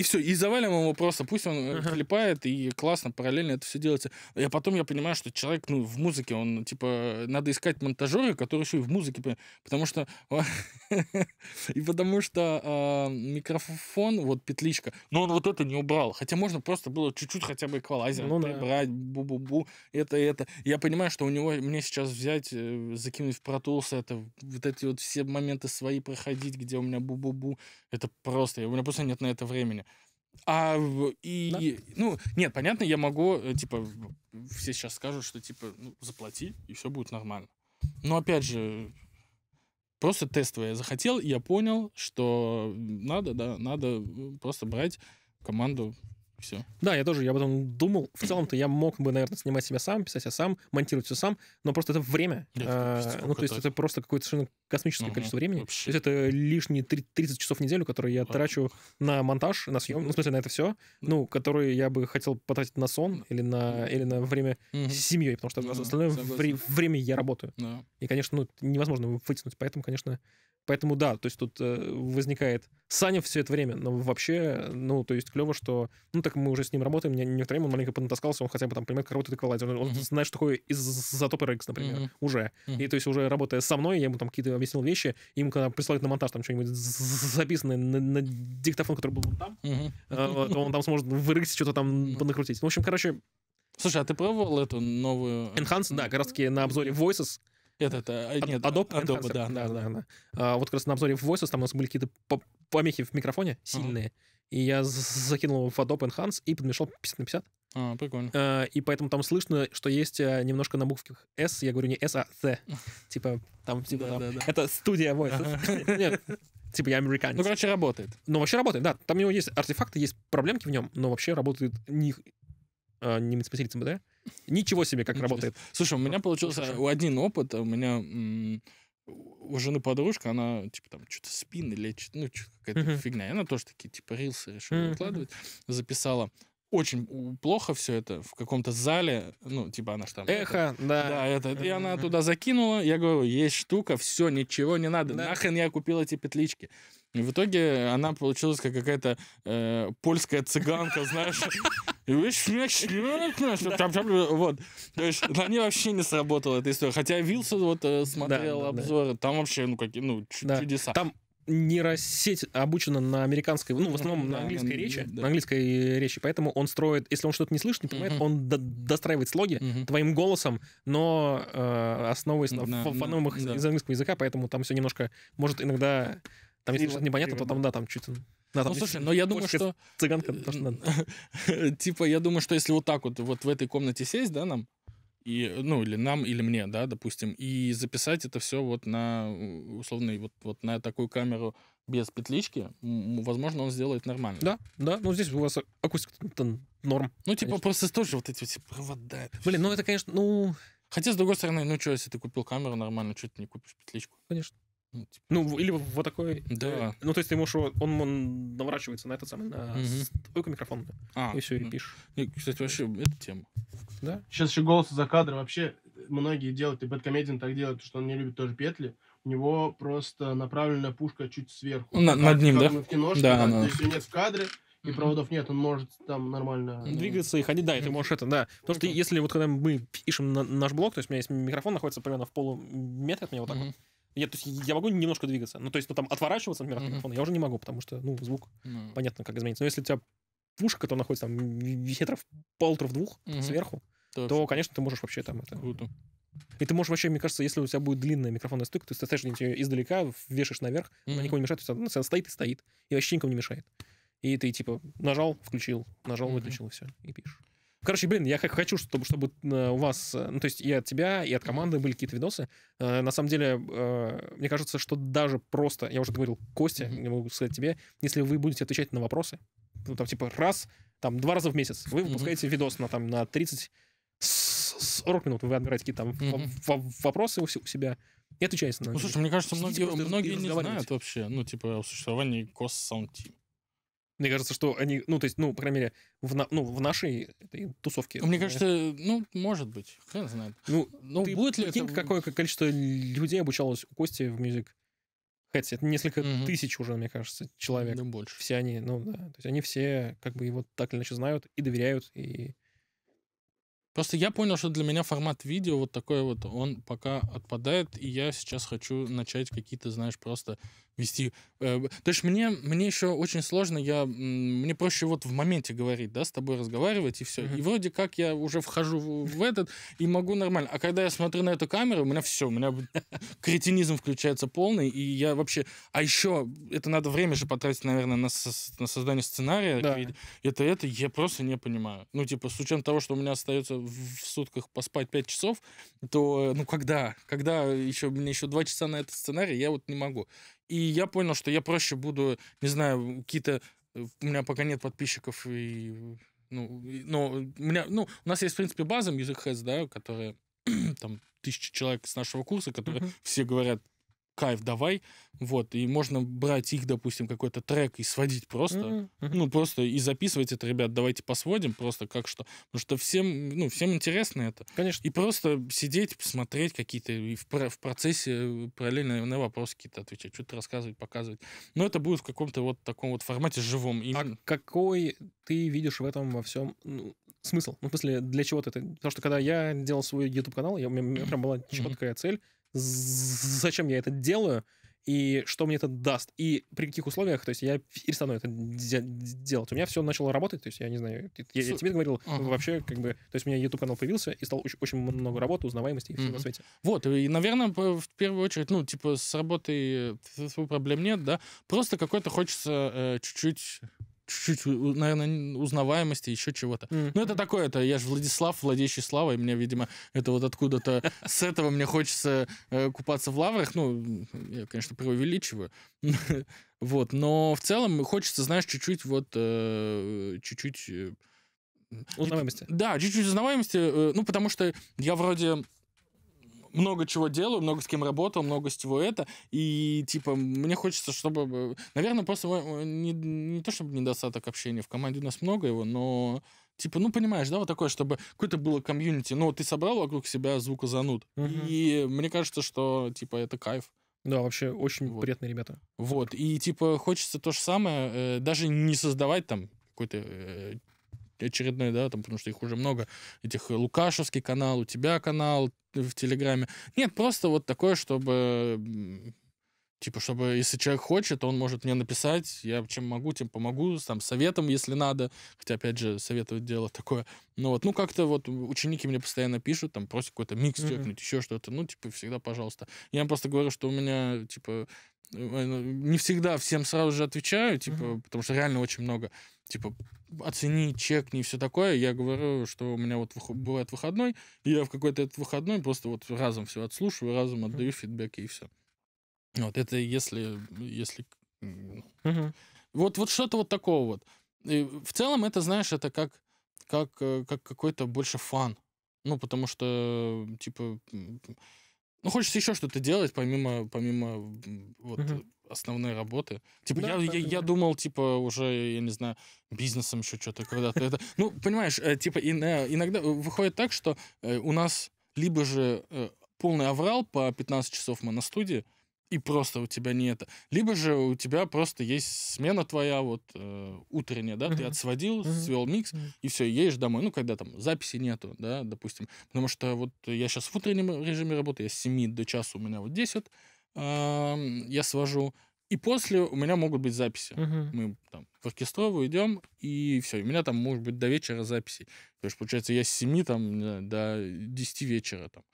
и все, и завалим его просто, пусть он uh-huh. Э, клепает, и классно, параллельно это все делается. А потом я понимаю, что человек, ну, в музыке, он, типа, надо искать монтажера, который еще и в музыке, потому что... [laughs] И потому что а, микрофон, вот петличка, но ну, он вот это не убрал, хотя можно просто было чуть-чуть хотя бы эквалайзер ну прибрать, бу-бу-бу, это, это. Я понимаю, что у него, мне сейчас взять, э, закинуть в Pro Tools, это вот эти вот все моменты свои проходить, где у меня бу-бу-бу, это просто, у меня просто нет на это времени. А и да? ну нет, понятно, я могу э, типа все сейчас скажут, что типа ну, заплати и все будет нормально. Но опять же просто тестовое я захотел, и я понял, что надо, да, надо э, просто брать команду все. Да, я тоже, я об этом думал. В целом-то я мог бы, наверное, снимать себя сам, писать себя сам, монтировать все сам, но просто это время. А, ну, то есть это просто какое-то совершенно космическое количество времени. То есть это лишние 30 часов в неделю, которые я трачу на монтаж, на съем, ну, в смысле, на это все, ну, которые я бы хотел потратить на сон или на, или на время с семьей, потому что остальное время я работаю. И, конечно, ну, невозможно вытянуть, поэтому, конечно, Поэтому да, то есть тут э, возникает Саня все это время, но вообще, ну, то есть клево, что, ну, так мы уже с ним работаем, не, не втроем, он маленько понатаскался, он хотя бы там понимает, как работает эквалайзер, он, mm-hmm. знает, что такое изотоп RX, например, mm-hmm. уже. Mm-hmm. И то есть уже работая со мной, я ему там какие-то объяснил вещи, им когда присылают на монтаж там что-нибудь записанное на, на диктофон, который был там, mm-hmm. э, он там сможет в RX что-то там mm-hmm. понакрутить. В общем, короче... Слушай, а ты пробовал эту новую... Enhance, да, как раз-таки на обзоре Voices, этот, э, а, нет, Adobe, Adobe, Adobe да, да, да. да. А, вот как раз на обзоре в Voices там у нас были какие-то помехи в микрофоне сильные, uh-huh. и я закинул его в Adobe Enhance и подмешал 50 на 50. А, прикольно. А, и поэтому там слышно, что есть э, немножко на буквах S, я говорю не S, а Th. [laughs] Типа там, типа там, это студия Voices. [laughs] Нет, типа я американец. Ну, короче, работает. Ну, вообще работает, да. Там у него есть артефакты, есть проблемки в нем, но вообще работает немец а, немецкий МБД. Ничего себе, как работает. Слушай, у меня получился один опыт. У меня у жены подружка, она, типа, там, что-то спины лечит, ну, что-то какая-то uh-huh. фигня. И она тоже такие, типа, рилсы решила uh-huh. выкладывать. Записала очень плохо все это в каком-то зале, ну, типа она же там... Эхо, это, да. Да, это, и она туда закинула, я говорю, есть штука, все, ничего не надо, да. нахрен я купила эти петлички. И в итоге она получилась как какая-то э, польская цыганка, знаешь, [laughs] И вы смешно, что там, там, вот. То есть на ней вообще не сработала эта история. Хотя Вилсон вот э, смотрел обзоры, там вообще, ну, какие, ну, чудеса. Там нейросеть обучена на американской, ну, в основном на английской речи, на английской речи, поэтому он строит, если он что-то не слышит, не понимает, он достраивает слоги твоим голосом, но э, основываясь на фономах из английского языка, поэтому там все немножко, может, иногда, там, если что-то непонятно, то там, да, там чуть да, ну, слушай, но ну, я думаю, что... Цыганка, что [laughs] типа, я думаю, что если вот так вот, вот в этой комнате сесть, да, нам, и, ну, или нам, или мне, да, допустим, и записать это все вот на, условно, вот, вот на такую камеру без петлички, возможно, он сделает нормально. Да, да, ну здесь у вас акустика какая-то норм. Ну, типа, конечно. просто тоже вот эти вот провода. Блин, ну это, конечно, ну... Хотя, с другой стороны, ну что, если ты купил камеру нормально, что ты не купишь петличку? Конечно. Ну, типа... ну, или типа вот такой. Э, да. Ну, то есть ты можешь, он, он наворачивается на этот самый, на угу. стойку микрофонную. А, и все, и ну. пишешь. И, кстати, вообще, это тема. Да. Сейчас еще голос за кадром. Вообще, многие делают, и Бэткомедиан так делает, что он не любит тоже петли. У него просто направленная пушка чуть сверху. На, как, над ним, да? В киношке, да, да, да. То есть нет в кадре, и mm -hmm. проводов нет, он может там нормально... Ну, двигаться и ходить, да, и ты можешь это, да. Потому что если вот когда мы пишем на, наш блог, то есть у меня есть микрофон, находится примерно в полуметра от меня вот так mm -hmm. вот, я, то есть, я могу немножко двигаться. Ну, то есть, ну, там, отворачиваться, например, от микрофона, я уже не могу, потому что, ну, звук, ну. понятно, как изменится. Но если у тебя пушка, которая находится там метров полутора-двух сверху, то, конечно, ты можешь вообще там это... Круто. И ты можешь вообще, мне кажется, если у тебя будет длинная микрофонная стойка, то есть ты ставишь ее издалека, вешаешь наверх, mm-hmm. она никому не мешает, то есть она стоит и стоит, и вообще никому не мешает. И ты типа нажал, включил, нажал, mm-hmm. выключил, и все, и пишешь. Короче, блин, я как хочу, чтобы, чтобы э, у вас, э, ну, то есть и от тебя, и от команды были какие-то видосы. Э, на самом деле, мне кажется, что даже просто, я уже говорил Костя, mm-hmm. я могу сказать тебе, если вы будете отвечать на вопросы, ну, там, типа, раз, там, два раза в месяц, вы выпускаете mm-hmm. видос на, там, на 30 40 минут вы отбираете какие-то там mm-hmm. вопросы у себя и отвечаете на Ну, слушай, мне кажется, многие, многие не знают вообще, ну, типа, о существовании Кос Sound Team. Мне кажется, что они, ну, то есть, ну, по крайней мере, в, на, ну, в нашей этой тусовке. Ну, мне кажется, ну, может быть, хрен знает. Ну, ну ты будет ли прикинь, это... какое количество людей обучалось у Кости в мюзик Хэтси? Это несколько угу. тысяч уже, мне кажется, человек. Да больше. Все они, ну, да. То есть они все как бы его так или иначе знают и доверяют, и... Просто я понял, что для меня формат видео вот такой вот, он пока отпадает, и я сейчас хочу начать какие-то, знаешь, просто вести. Э, то есть мне, мне еще очень сложно, я, мне проще вот в моменте говорить, да, с тобой разговаривать и все. Mm-hmm. И вроде как я уже вхожу в, в этот и могу нормально. А когда я смотрю на эту камеру, у меня все, у меня [laughs] кретинизм включается полный, и я вообще... А еще это надо время же потратить, наверное, на, со... на создание сценария. Да. Это это я просто не понимаю. Ну, типа, с учетом того, что у меня остается в сутках поспать 5 часов, то, э, ну, когда? Когда еще, мне еще 2 часа на этот сценарий, я вот не могу. И я понял, что я проще буду, не знаю, какие-то... Э, у меня пока нет подписчиков, и, э, ну, но у меня, ну, у нас есть, в принципе, база Music Heads, да, которая [clears throat] там тысячи человек с нашего курса, которые mm-hmm. все говорят кайф, давай. Вот, и можно брать их, допустим, какой-то трек и сводить просто. Mm-hmm. Mm-hmm. Ну, просто и записывать это, ребят, давайте посводим просто как что. Потому что всем, ну, всем интересно это. Конечно. И просто сидеть, посмотреть какие-то, и в, в процессе э, параллельно на вопросы какие-то отвечать, что-то рассказывать, показывать. Но это будет в каком-то вот таком вот формате живом. И... А какой ты видишь в этом во всем ну, смысл? Ну, в смысле, для чего ты это? Потому что когда я делал свой YouTube-канал, я, у меня, прям была четкая mm-hmm. цель — зачем я это делаю, и что мне это даст, и при каких условиях, то есть я перестану это де- делать. У меня все начало работать, то есть я не знаю, я, я тебе говорил, uh вообще как бы, то есть у меня YouTube-канал появился, и стал очень, очень много работы, узнаваемости и всего uh-huh. на свете. Вот, и, наверное, в первую очередь, ну, типа, с работой э, проблем нет, да, просто какой-то хочется э, чуть-чуть чуть-чуть, наверное, узнаваемости, еще чего-то. Mm. Ну, это такое, это я же Владислав, владеющий славой, мне, видимо, это вот откуда-то [laughs] с этого мне хочется э, купаться в лаврах. Ну, я, конечно, преувеличиваю. [laughs] вот, но в целом хочется, знаешь, чуть-чуть вот, э, чуть-чуть... Э, узнаваемости. Да, чуть-чуть узнаваемости, ну, потому что я вроде много чего делаю, много с кем работал, много с чего это, и, типа, мне хочется, чтобы... Э, Наверное, просто не, не то, чтобы недостаток общения, в команде у нас много его, но типа, ну, понимаешь, да, вот такое, чтобы какое-то было комьюнити, ну, ты собрал вокруг себя звукозанут угу. и мне кажется, что, типа, это кайф. Да, вообще очень вот. приятные ребята. Вот, и, типа, хочется то же самое, э, даже не создавать там какой-то э, очередной, да, там, потому что их уже много, этих э, Лукашевский канал, у тебя канал, в Телеграме. Нет, просто вот такое, чтобы Типа, чтобы, если человек хочет, он может мне написать, я чем могу, тем помогу, там, советом, если надо. Хотя, опять же, советовать дело такое. Ну вот, ну как-то вот ученики мне постоянно пишут, там, просят какой-то микс mm-hmm. еще что-то. Ну, типа, всегда пожалуйста. Я им просто говорю, что у меня, типа, э, э, не всегда всем сразу же отвечаю, типа, mm-hmm. потому что реально очень много типа, оцени, чек не все такое. Я говорю, что у меня вот бывает выходной, и я в какой-то этот выходной просто вот разом все отслушиваю, разом отдаю фидбэки и все. Вот это если... если... Угу. Вот, вот что-то вот такого вот. И в целом это, знаешь, это как, как, э, как какой-то больше фан. Ну, потому что, типа, ну, хочется еще что-то делать, помимо, помимо вот, угу. основной работы. Типа, да, я, да, я, да. я думал, типа, уже, я не знаю, бизнесом еще что-то когда-то. Это, ну, понимаешь, э, типа, э, иногда э, выходит так, что у нас либо же полный аврал по 15 часов мы на студии, и просто у тебя не это. Либо же у тебя просто есть смена твоя, вот э, утренняя, да, ты отсводил, uh свел микс, и все, едешь домой. Ну, когда там записи нету, да, допустим. Потому что вот я сейчас в утреннем режиме работаю, я с 7 до часа у меня вот 10 э, я свожу. И после у меня могут быть записи. Uh-huh. Мы там в оркестровую идем, и все. у меня там может быть до вечера записи. То есть, получается, я с 7 там, до 10 вечера там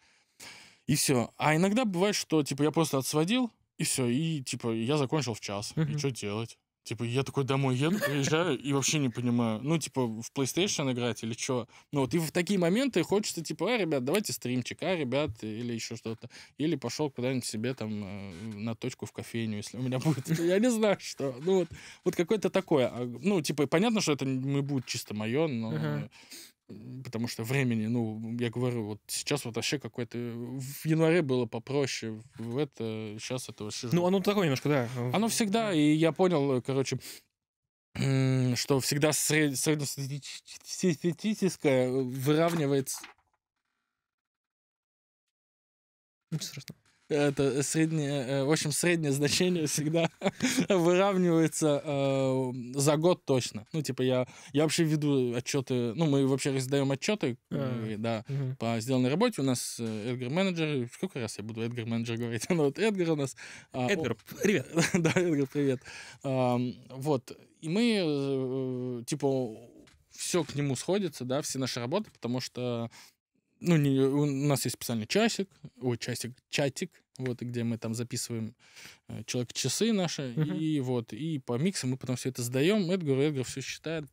и все. А иногда бывает, что, типа, я просто отсводил, и все, и, типа, я закончил в час. Uh-huh. И что делать? Типа, я такой домой еду, приезжаю и вообще не понимаю. Ну, типа, в PlayStation играть или что? Ну, вот и в такие моменты хочется, типа, а, ребят, давайте стримчик, а, ребят, или еще что-то. Или пошел куда-нибудь себе там э, на точку в кофейню, если у меня будет. [laughs] Я не знаю, что. Ну, вот, вот какое-то такое. А, ну, типа, понятно, что это не будет чисто мое, но... Uh-huh потому что времени, ну, я говорю, вот сейчас вот вообще какой-то... В январе было попроще, в это, сейчас это вообще... Ну, оно такое немножко, да. Оно всегда, и я понял, короче, что всегда сред... среднестатистическое э, выравнивается... Ничего страшного это среднее, э, в общем, среднее значение всегда [laughs] выравнивается э, за год точно. Ну, типа, я, я вообще веду отчеты, ну, мы вообще раздаем отчеты, э, да, угу. по сделанной работе. У нас э, Эдгар менеджер, сколько раз я буду Эдгар менеджер говорить, [laughs] Ну вот Эдгар у нас... А, Эдгар, о, [laughs] привет! да, Эдгар, привет. Э, вот, и мы, э, типа, все к нему сходится, да, все наши работы, потому что ну, не, у нас есть специальный часик, ой, часик, чатик, вот, где мы там записываем э, человек-часы наши, uh-huh. и вот, и по миксам мы потом все это сдаем, Эдгар, Эдгар все считает.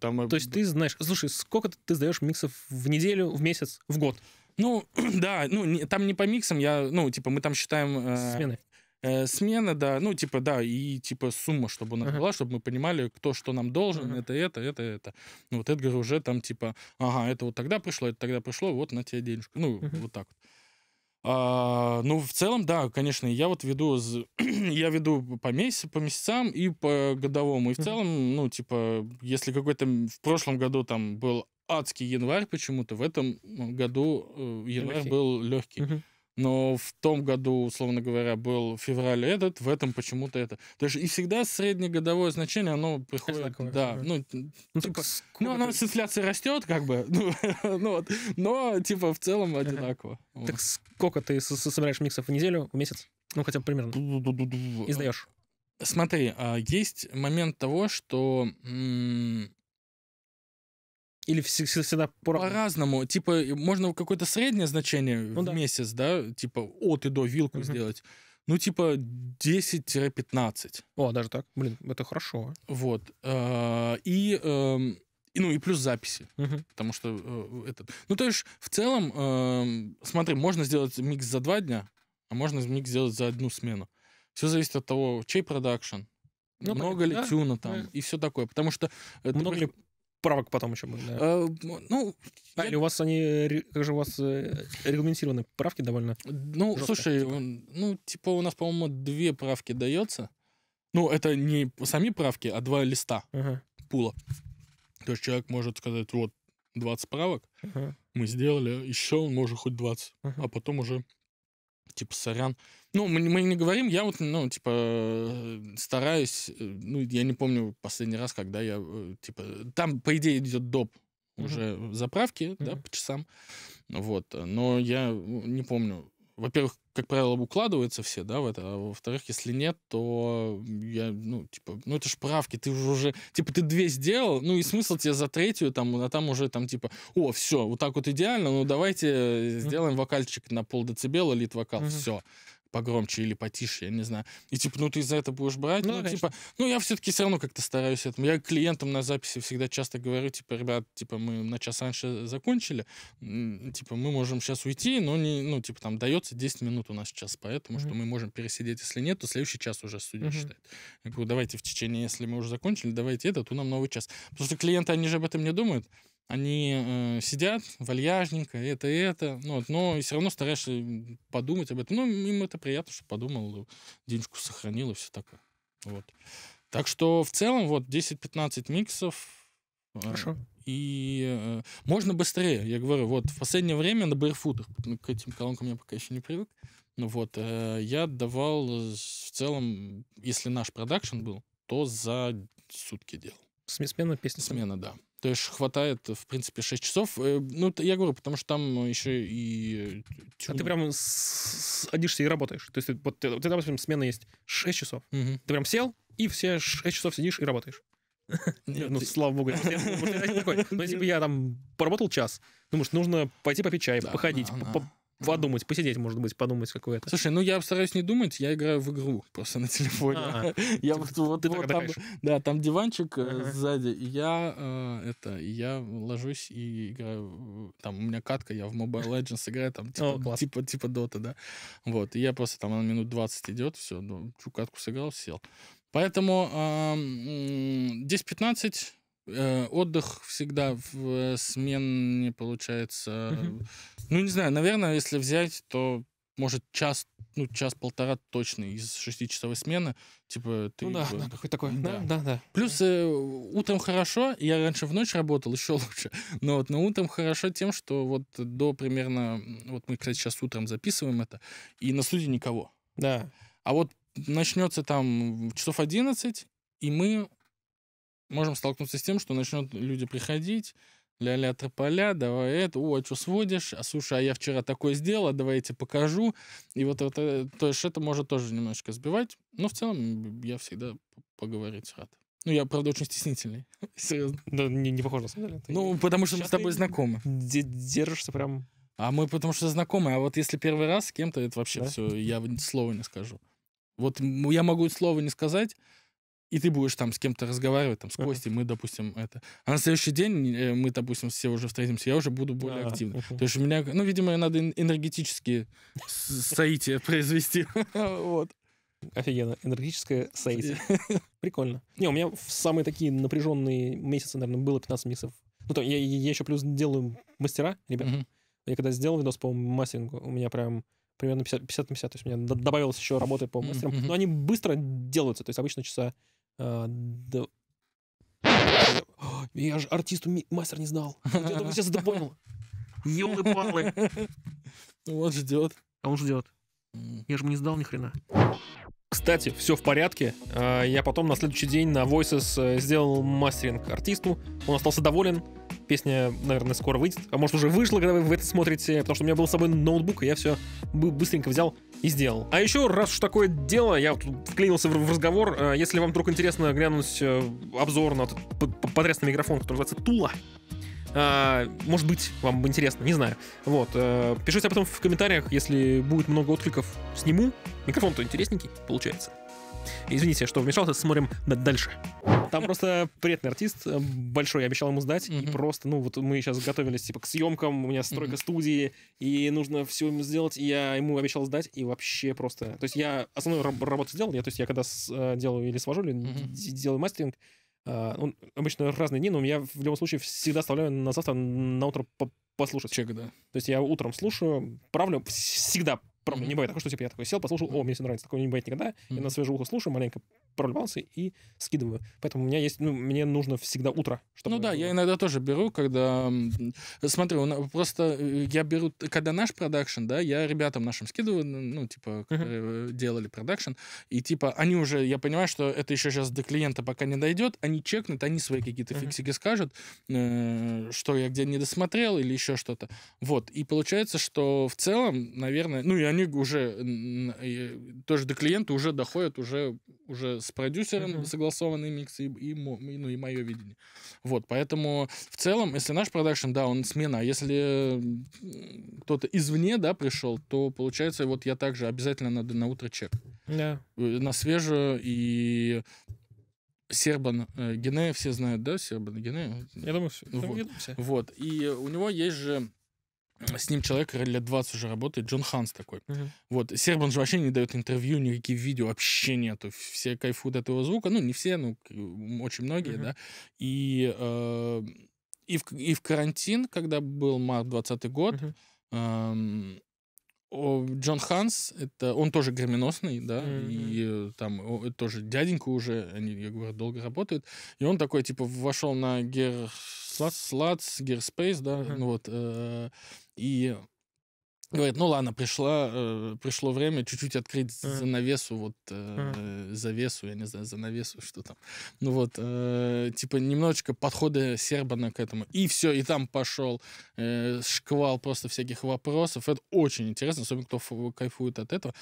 Там, То есть ты знаешь, слушай, сколько ты сдаешь миксов в неделю, в месяц, в год? Ну, [clears throat] да, ну, не, там не по миксам, я, ну, типа, мы там считаем... Э, Смены. Э, смена, да, ну, типа, да, и, типа, сумма, чтобы она uh-huh. была, чтобы мы понимали, кто что нам должен, uh-huh. это, это, это, это. Ну, вот Эдгар уже там, типа, ага, это вот тогда пришло, это тогда пришло, вот на тебе денежку. Ну, uh-huh. вот так вот. А, ну, в целом, да, конечно, я вот веду, [clears throat] я веду по, месяц, по месяцам и по годовому. И в целом, ну, типа, если какой-то в прошлом году там был адский январь почему-то, в этом году э, январь был легкий но в том году, условно говоря, был февраль этот, в этом почему-то это. То есть и всегда среднегодовое значение, оно приходит, Одинаковое, да, да, ну, ну типа, ну, оно с инфляцией растет, как бы, [laughs] ну, ну, вот, но, типа, в целом одинаково. Так сколько ты собираешь миксов в неделю, в месяц? Ну, хотя бы примерно. Издаешь. Смотри, а, есть момент того, что или всегда по-разному? Типа, можно какое-то среднее значение ну, в да. месяц, да? Типа, от и до вилку угу. сделать. Ну, типа 10-15. О, даже так? Блин, это хорошо. А. Вот. А, эм, и ну и плюс записи, угу. потому что э, этот. Ну то есть в целом, эм, смотри, можно сделать микс за два дня, а можно микс сделать за одну смену. Все зависит от того, чей продакшн, ну, много понятно, ли да? тюна там да. и все такое, потому что э, много ты... ли правок потом еще будет, да. а, э, Ну, а, я... или у вас они, как же у вас э, регламентированы правки довольно? Ну, жестко, слушай, типа. ну, типа у нас, по-моему, две правки дается. Ну, это не сами правки, а два листа ага. пула. То есть человек может сказать, вот, 20 правок, ага. мы сделали, еще он может хоть 20, ага. а потом уже, типа, сорян, ну, мы, мы не говорим, я вот, ну, типа, стараюсь, э, ну, я не помню последний раз, когда я, э, типа, там, по идее, идет доп уже mm-hmm. заправки, mm-hmm. да, по часам, вот, но я э, не помню, во-первых, как правило, укладываются все, да, в это, а во-вторых, если нет, то я, ну, типа, ну, это ж правки, ты уже, уже, типа, ты две сделал, ну, и смысл тебе за третью, там, а там уже, там, типа, о, все, вот так вот идеально, ну, давайте сделаем вокальчик на пол децибела, лит вокал, mm-hmm. все, погромче или потише, я не знаю. И типа, ну ты за это будешь брать, ну, ну типа, ну я все-таки все равно как-то стараюсь этому. Я клиентам на записи всегда часто говорю, типа, ребят, типа мы на час раньше закончили, типа мы можем сейчас уйти, но не, ну типа там дается 10 минут у нас сейчас, поэтому mm-hmm. что мы можем пересидеть, если нет, то следующий час уже судья mm-hmm. считает. Я говорю, давайте в течение, если мы уже закончили, давайте этот, у нам новый час. Потому что клиенты, они же об этом не думают они э, сидят вальяжненько, это и это, ну, вот, но и все равно стараешься подумать об этом. Ну, им это приятно, что подумал, денежку сохранил и все такое. Вот. Так что в целом вот 10-15 миксов. Э, Хорошо. И э, можно быстрее, я говорю, вот в последнее время на барфутах, ну, к этим колонкам я пока еще не привык, но вот, э, я давал в целом, если наш продакшн был, то за сутки делал. Смена песни? Смена, да. То есть хватает, в принципе, 6 часов. Э, ну, я говорю, потому что там еще и... А ты прям садишься и работаешь. То есть вот, вот тебя, допустим, смена есть 6 часов. Угу. Ты прям сел, и все 6 часов сидишь и работаешь. [laughs] Ну, Нет, ну, ты... слава богу. Я, такой. [laughs] Но ну, если бы я там поработал час, думаешь, нужно пойти попить чай, походить, подумать, посидеть, может быть, подумать какое-то. Слушай, ну я стараюсь не думать, я играю в игру просто на телефоне. а а [laughs] Я вот, вот, вот там, да, там диванчик э, сзади, и я э, это, и я ложусь и играю, э, там у меня катка, я в Mobile Legends играю, там типа, О, типа, типа Dota, да, вот, и я просто там на минут 20 идет, все, ну, катку сыграл, сел. Поэтому 10-15 Э, отдых всегда в э, смене получается. Угу. Ну, не знаю, наверное, если взять, то может час, ну, час-полтора точно из шестичасовой смены. Типа ты... Ну да, да какой такой. Да, да, да. да. Плюс э, утром хорошо, я раньше в ночь работал, [laughs] еще лучше. Но вот но утром хорошо тем, что вот до примерно... Вот мы, кстати, сейчас утром записываем это, и на суде никого. Да. А вот начнется там часов 11, и мы можем столкнуться с тем, что начнут люди приходить, ля-ля тополя, давай это, о, а что сводишь, а слушай, а я вчера такое сделал, а давай я тебе покажу. И вот это, э, то есть это может тоже немножечко сбивать, но в целом я всегда поговорить рад. Ну, я, правда, очень стеснительный. [laughs] Серьезно. Да, не, не похоже, на самом деле. Ты... Ну, потому что Сейчас мы с тобой знакомы. Держишься прям... А мы потому что знакомы, а вот если первый раз с кем-то, это вообще да? все, я слова не скажу. Вот я могу слова не сказать, и ты будешь там с кем-то разговаривать, там, с Костей, uh-huh. мы, допустим, это. А на следующий день э, мы, допустим, все уже встретимся, я уже буду более uh-huh. активным. Uh-huh. То есть у меня, ну, видимо, надо энергетические соития произвести. [laughs] Вот. Офигенно. Энергетическое соитие. [laughs] Прикольно. Не, у меня в самые такие напряженные месяцы, наверное, было 15 миксов. Ну, то я, я еще плюс делаю мастера, ребят. Я когда сделал видос по мастерингу, у меня прям примерно 50, 50 То есть у меня добавилось еще работы по мастерам. Но они быстро делаются. То есть обычно часа а, да... [gasps] Я же артисту мастер не знал. [laughs] Я только сейчас это понял. Ёлы-палы. [laughs] Вот ждет. А он ждет. Я же не сдал ни хрена. Кстати, все в порядке. А, я потом на следующий день на Voices э, сделал мастеринг артисту. Он остался доволен. Песня, наверное, скоро выйдет. А может, уже вышла, когда вы это смотрите. Потому что у меня был с собой ноутбук, и я все быстренько взял и сделал. А еще, раз уж такое дело, я вот вклинился в разговор. А, если вам вдруг интересно глянуть э, обзор на этот потрясный микрофон, который называется Тула, а, может быть, вам интересно, не знаю. Вот. Э, пишите об этом в комментариях, если будет много откликов, сниму. Микрофон-то интересненький получается. Извините, что вмешался, смотрим дальше. Там просто приятный артист, э, большой, я обещал ему сдать, mm-hmm. и просто, ну, вот мы сейчас готовились, типа, к съемкам, у меня стройка mm-hmm. студии, и нужно все ему сделать, и я ему обещал сдать, и вообще просто... То есть я основную раб- работу сделал, я, то есть я когда с, э, делаю или свожу, или mm-hmm. делаю мастеринг, он а, ну, обычно разные дни, но я в любом случае всегда оставляю на завтра, на утро послушать. Чек, да. То есть я утром слушаю, правлю, всегда Прям mm-hmm. не бывает такого, что типа я такой сел, послушал, о, мне все нравится, такого не бывает никогда. Mm-hmm. Я на свежее ухо слушаю, маленько прорвался и скидываю. Поэтому у меня есть, ну, мне нужно всегда утро. Чтобы ну да, было. я иногда тоже беру, когда... смотрю просто э, я беру, когда наш продакшн, да, я ребятам нашим скидываю, ну, типа, uh-huh. делали продакшн, и типа они уже, я понимаю, что это еще сейчас до клиента пока не дойдет, они чекнут, они свои какие-то uh-huh. фиксики скажут, э, что я где не досмотрел или еще что-то. Вот, и получается, что в целом, наверное, ну, и они книгу уже тоже до клиента уже доходят уже, уже с продюсером mm-hmm. согласованный микс и, и, ну, и мое видение. Вот, поэтому в целом, если наш продакшн, да, он смена, а если кто-то извне, да, пришел, то получается, вот я также обязательно надо на утро чек. Yeah. Э, на свежую и Сербан э, Генея все знают, да, Сербан Генея? Я думаю, все. Вот. Я думаю, все. вот. И у него есть же с ним человек лет 20 уже работает, Джон Ханс такой. Uh -huh. Вот, Сербан же вообще не дает интервью, никаких видео вообще нету. Все кайфуют от его звука, ну, не все, ну, очень многие, Uh -huh. да. И, э, и, в, и в карантин, когда был март 20 год, Uh -huh. э, Джон Ханс, это он тоже громиносный, да, mm-hmm. и э, там он, э, тоже дяденька уже, они, я говорю, долго работают, и он такой, типа, вошел на Гер Слац, Герспейс, да, mm-hmm. вот, э, и говорит, ну ладно, пришло э, пришло время чуть-чуть открыть mm. занавесу, вот э, mm. завесу, я не знаю, занавесу, что там. Ну вот, э, типа немножечко подхода Сербана к этому. И все, и там пошел э, шквал просто всяких вопросов. Это очень интересно, особенно кто кайфует от этого.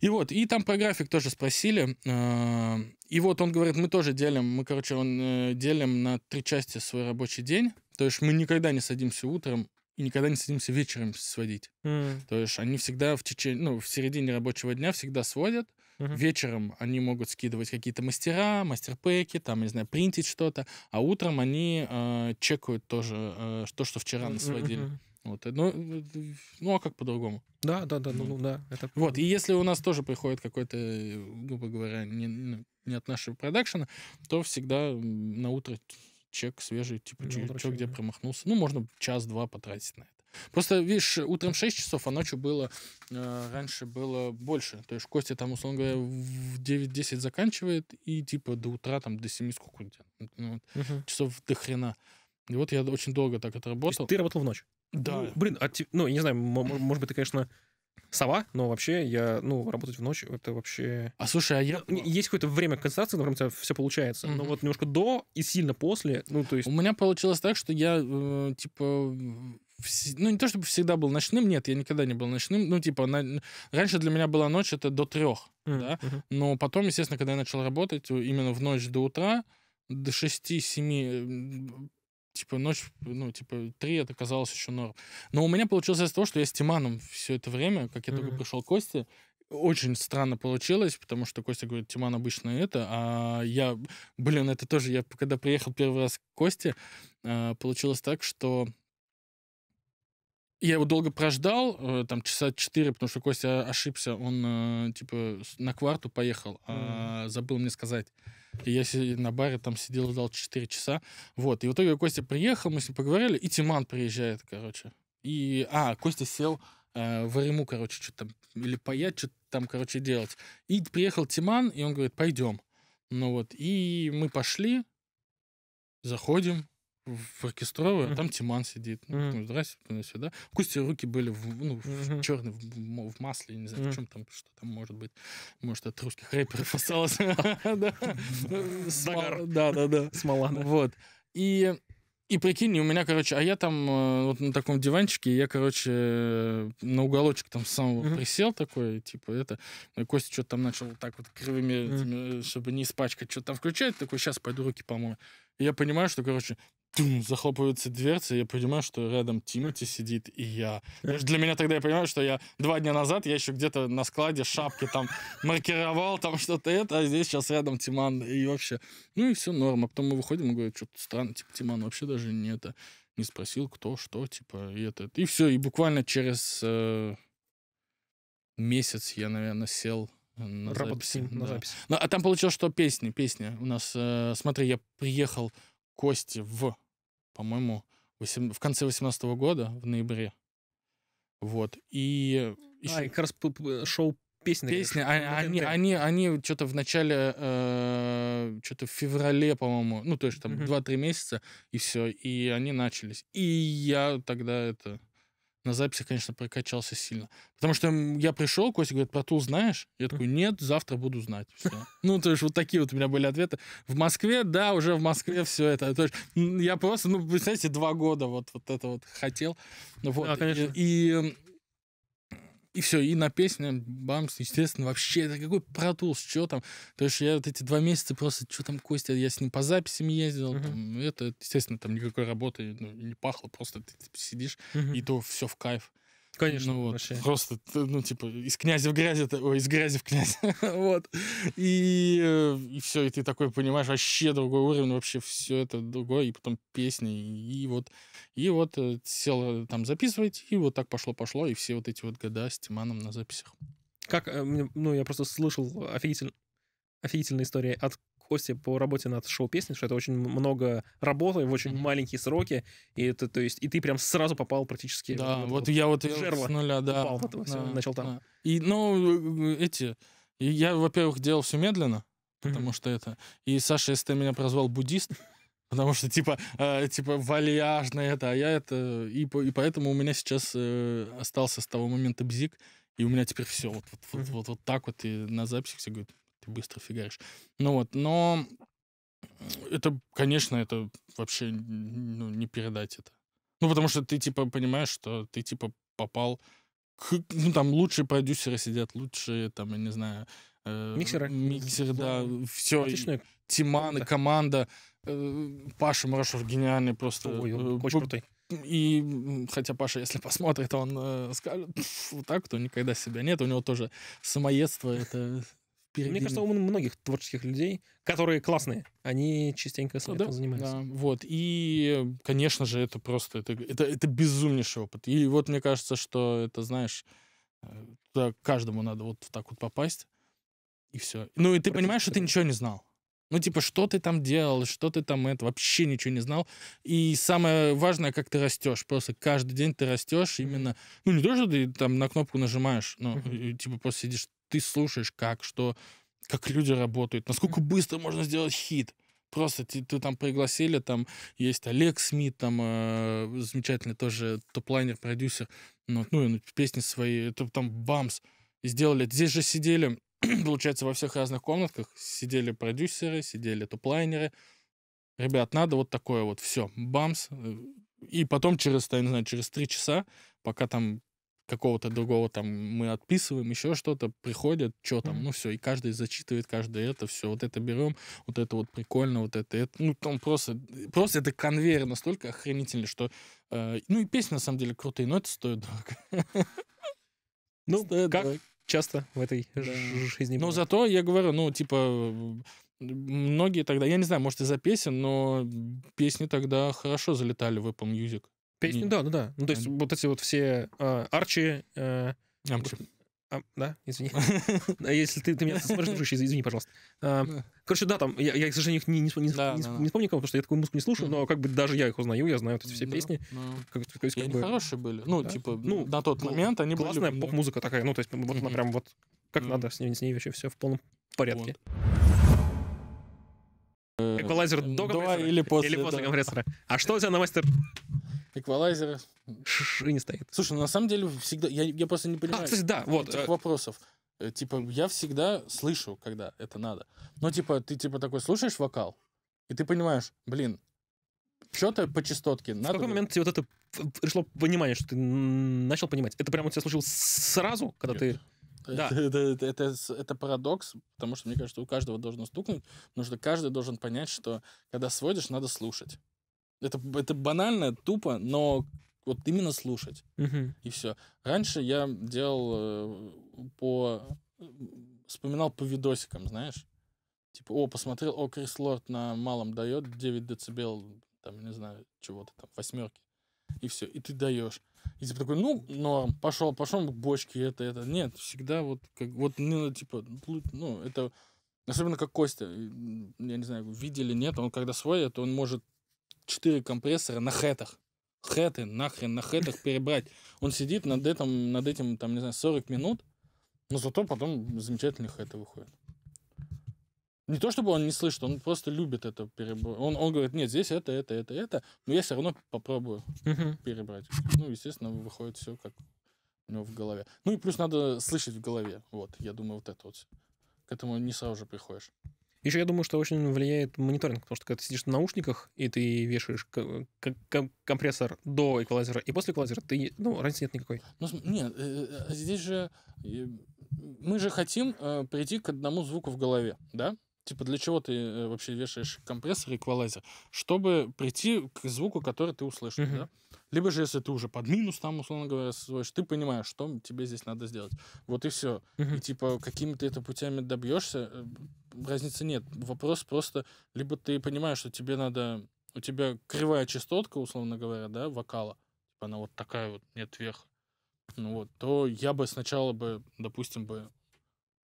И вот, и там про график тоже спросили. Э, и вот он говорит, мы тоже делим, мы, короче, он э, делим на три части свой рабочий день. То есть мы никогда не садимся утром и никогда не садимся вечером сводить. Mm. То есть они всегда в течение, ну, в середине рабочего дня всегда сводят. Mm-hmm. Вечером они могут скидывать какие-то мастера, мастерпэки, там, не знаю, принтить что-то, а утром они э, чекают тоже э, то, что вчера mm-hmm. сводили. Вот, э, ну, ну, а как по-другому? Да, да, да, ну, ну, ну да. Это... Вот, и если у нас тоже приходит какой-то, э, грубо говоря, не, ну, не от нашего продакшена, то всегда на утро чек свежий, типа, ну, че, че, где промахнулся. Ну, можно час-два потратить на это. Просто, видишь, утром 6 часов, а ночью было, э, раньше было больше. То есть Костя там, условно говоря, в 9-10 заканчивает, и типа до утра, там, до 7 сколько ну, угу. часов до хрена. И вот я очень долго так это отработал. ты работал в ночь? Да. Ну, блин, а, ну, я не знаю, может быть, ты, конечно, сова, но вообще я, ну, работать в ночь, это вообще... А слушай, а я... Есть какое-то время концентрации, например, у тебя все получается, mm-hmm. но вот немножко до и сильно после, ну, то есть... У меня получилось так, что я, э, типа, ну, не то чтобы всегда был ночным, нет, я никогда не был ночным. Ну, типа, на... раньше для меня была ночь, это до трех, mm-hmm. да. Но потом, естественно, когда я начал работать, э, именно в ночь до утра, до 6-7 типа, ночь, ну, типа, три это казалось еще норм. Но у меня получилось из за того, что я с Тиманом все это время, как я mm-hmm. только пришел к Косте, очень странно получилось, потому что Костя говорит, Тиман обычно это, а я, блин, это тоже, я когда приехал первый раз к Косте, а, получилось так, что я его долго прождал, э, там часа четыре, потому что Костя ошибся, он э, типа на кварту поехал, а забыл мне сказать. И я на баре там сидел, ждал 4 часа. Вот. И в итоге Костя приехал, мы с ним поговорили, и Тиман приезжает, короче. И, а, Костя сел э, в Риму, короче, что-то там, или паять, что-то там, короче, делать. И приехал Тиман, и он говорит, пойдем. Ну вот, и мы пошли, заходим, в оркестровую, а там Тиман сидит. Ну, mm-hmm. Здрасте, сюда. Пусть руки были в, ну, в mm-hmm. черный, в, в масле, не знаю, mm-hmm. в чем там, что там может быть. Может, от русских рэперов осталось. [laughs] Да, да, да. Смола. Вот. И и прикинь, у меня, короче, а я там э, вот на таком диванчике, я, короче, на уголочек там самого mm-hmm. присел такой, типа это. Э, Костя что-то там начал так вот кривыми, mm-hmm. чтобы не испачкать, что-то там включать. Такой, сейчас пойду руки помою. И я понимаю, что, короче, тум, захлопываются дверцы, и я понимаю, что рядом Тимати сидит, и я. Даже для меня тогда я понимаю, что я два дня назад, я еще где-то на складе шапки там маркировал, там что-то это, а здесь сейчас рядом Тиман, и вообще. Ну и все норма. Потом мы выходим и говорит, что-то странно, типа, Тиман вообще даже не это, не спросил, кто, что, типа, и это. И все, и буквально через э, месяц я, наверное, сел на Работать записи. На да. запись. Ну, а там получилось, что песни, песня. У нас, э, смотри, я приехал кости в, по-моему, в конце 18 года, в ноябре. Вот. И... Еще... А, и как раз шоу песни. Песни. А, они, они, они, они что-то в начале, э, что-то в феврале, по-моему, ну, то есть там mm-hmm. 2-3 месяца, и все. И они начались. И я тогда это на записи, конечно, прокачался сильно. Потому что я пришел, Костя говорит, про тул знаешь? Я такой, нет, завтра буду знать. Все. Ну, то есть вот такие вот у меня были ответы. В Москве, да, уже в Москве все это. То есть я просто, ну, представляете, два года вот, вот это вот хотел. Вот. Да, конечно. И, и все, и на песне, бамс, естественно, вообще, это какой протулс, что там. То есть я вот эти два месяца просто, что там Костя, я с ним по записям ездил, uh-huh. там, это, естественно, там никакой работы ну, не пахло, просто ты, ты сидишь, uh-huh. и то все в кайф. Конечно, ну, вот, вообще. Просто, ну, типа, из князя в грязи, ой, из грязи в князь. [laughs] вот. И, э, и все, и ты такой понимаешь, вообще другой уровень, вообще все это другое, и потом песни, и вот, и вот э, сел там записывать, и вот так пошло-пошло, и все вот эти вот года с Тиманом на записях. Как, э, ну, я просто слышал офигительно офигительные истории от курсе по работе над шоу песни, что это очень много работы в очень mm-hmm. маленькие сроки, и это, то есть, и ты прям сразу попал практически. Да, в, вот, вот я вот жерло с нуля, да. Попал в это да, все, да, начал там. Да. И, ну, эти, я, во-первых, делал все медленно, потому mm-hmm. что это. И Саша, если ты меня прозвал буддист, [laughs] Потому что, типа, э, типа, вальяжно это, а я это... И, и поэтому у меня сейчас э, остался с того момента бзик, и у меня теперь все вот, вот, вот, вот, вот так вот, и на записи все говорят, быстро фигаришь. Ну вот, но э, это, конечно, это вообще ну, не передать это. Ну, потому что ты, типа, понимаешь, что ты, типа, попал к... Ну, там лучшие продюсеры сидят, лучшие, там, я не знаю... Э, миксеры. Миксеры, да. да. Все. отличные, Тиман, да. команда. Э, Паша Мурашев гениальный просто. Ой, он э, очень крутой. И хотя Паша, если посмотрит, он э, скажет, вот так, то никогда себя нет. У него тоже самоедство, это перед... Мне кажется, у многих творческих людей, которые классные, они частенько ну этим да, занимаются. Да, вот. И, конечно же, это просто, это, это, это безумнейший опыт. И вот мне кажется, что это, знаешь, э, туда каждому надо вот так вот попасть, и все. Ну, и ты понимаешь, что ты ничего не знал. Ну, типа, что ты там делал, что ты там это, вообще ничего не знал. И самое важное, как ты растешь. Просто каждый день ты растешь именно... Ну, не то, что ты там на кнопку нажимаешь, но, mm типа, просто сидишь ты слушаешь, как, что, как люди работают, насколько быстро можно сделать хит. Просто ты, ты там пригласили, там есть Олег Смит, там э, замечательный тоже топ-лайнер, продюсер, ну, ну, песни свои, это там бамс сделали. Здесь же сидели, [clears throat] получается, во всех разных комнатках, сидели продюсеры, сидели топ-лайнеры. Ребят, надо вот такое вот, все, бамс. Э, и потом через, я не знаю, через три часа, пока там какого-то другого там мы отписываем, еще что-то, приходят, что там, ну все, и каждый зачитывает, каждый это, все, вот это берем, вот это вот прикольно, вот это, это, ну там просто, просто это конвейер настолько охренительный, что, э, ну и песни на самом деле крутые, но это стоит дорого. [laughs] Ну, стоит как дорого. часто в этой да. жизни. Но было. зато, я говорю, ну типа, многие тогда, я не знаю, может из-за песен, но песни тогда хорошо залетали в Apple Music. Песни, да, да, ну да. Ну, то есть вот эти вот все а, э, Арчи... А, да, извини. [laughs] А если ты, ты меня смотришь, дружище, извини, пожалуйста. А, короче, да, там, я, я к сожалению, их не, не, не, да, не, да, не вспомню кого, потому что я такую музыку не слушаю, но как бы даже я их узнаю, я знаю вот эти все да, песни. Да. Как, то есть, как бы, они хорошие были. Ну, да? типа, ну, на тот ну, момент они классная были... Классная поп-музыка такая, ну, то есть вот она прям вот как надо, с ней, с ней вообще все в полном порядке. Вот. Эквалайзер э, до компрессора? или после, или после да. компрессора? А что у тебя на мастер эквалайзеры. И не стоит. Слушай, ну на самом деле всегда... Я, я просто не понимаю а, кстати, да, вот, этих э, вопросов. Э, типа, я всегда слышу, когда это надо. Но, типа, ты, типа, такой слушаешь вокал, и ты понимаешь, блин, что-то по частотке. Надо в какой момент тебе вот это пришло понимание, что ты начал понимать? Это прямо у тебя случилось сразу, когда Нет. ты... Да. [laughs] Это, это, это, это парадокс, потому что, мне кажется, у каждого должно стукнуть, потому что каждый должен понять, что когда сводишь, надо слушать это, это банально, тупо, но вот именно слушать. Угу. И все. Раньше я делал э, по... Вспоминал по видосикам, знаешь? Типа, о, посмотрел, о, Крис Лорд на малом дает 9 децибел, там, не знаю, чего-то там, восьмерки. И все, и ты даешь. И типа такой, ну, норм, пошел, пошел бочки это, это. Нет, всегда вот, как, вот, ну, типа, ну, ну это Особенно как Костя. Я не знаю, видели, нет, он когда свой, то он может 4 компрессора на хэтах. Хэты, нахрен, на хэтах перебрать. Он сидит над этим, над этим, там, не знаю, 40 минут, но зато потом замечательные хэты выходят. Не то чтобы он не слышит, он просто любит это перебор. Он, он говорит, нет, здесь это, это, это, это, но я все равно попробую перебрать. Ну, естественно, выходит все как у него в голове. Ну и плюс надо слышать в голове. Вот, я думаю, вот это вот. К этому не сразу же приходишь. Еще я думаю, что очень влияет мониторинг, потому что когда ты сидишь на наушниках и ты вешаешь компрессор до эквалайзера и после эквалайзера, ты, ну, разницы нет никакой. Ну, нет, э, э, здесь же э, мы же хотим прийти к одному звуку в голове, да? Типа, для чего ты э, вообще вешаешь компрессор и эквалайзер? Чтобы прийти к звуку, который ты услышишь, mm-hmm. да? Либо же, если ты уже под минус там, условно говоря, сводишь, ты понимаешь, что тебе здесь надо сделать. Вот и все. Mm-hmm. И, типа, какими ты это путями добьешься, э, разницы нет. Вопрос просто, либо ты понимаешь, что тебе надо... У тебя кривая частотка, условно говоря, да, вокала. Типа, она вот такая вот, нет вверх. Ну вот, то я бы сначала бы, допустим, бы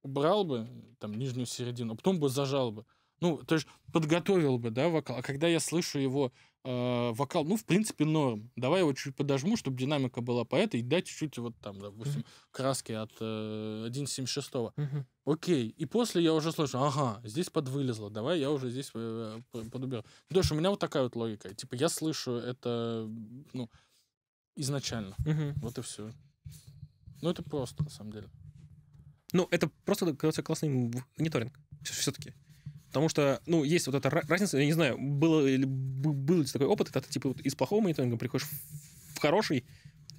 убрал бы там нижнюю середину, а потом бы зажал бы. Ну, то есть подготовил бы, да, вокал. А когда я слышу его э, вокал, ну, в принципе, норм. Давай его чуть подожму, чтобы динамика была по этой, и дать чуть-чуть вот там, допустим, mm-hmm. краски от э, 1.76. Mm-hmm. Окей. И после я уже слышу, ага, здесь подвылезло, давай я уже здесь э, подуберу. Ну, то есть у меня вот такая вот логика. Типа я слышу это, ну, изначально. Mm-hmm. Вот и все. Ну, это просто, на самом деле. Ну, это просто классный мониторинг все-таки. Потому что, ну, есть вот эта разница, я не знаю, было, был ли такой опыт, когда ты, типа, вот из плохого мониторинга приходишь в хороший,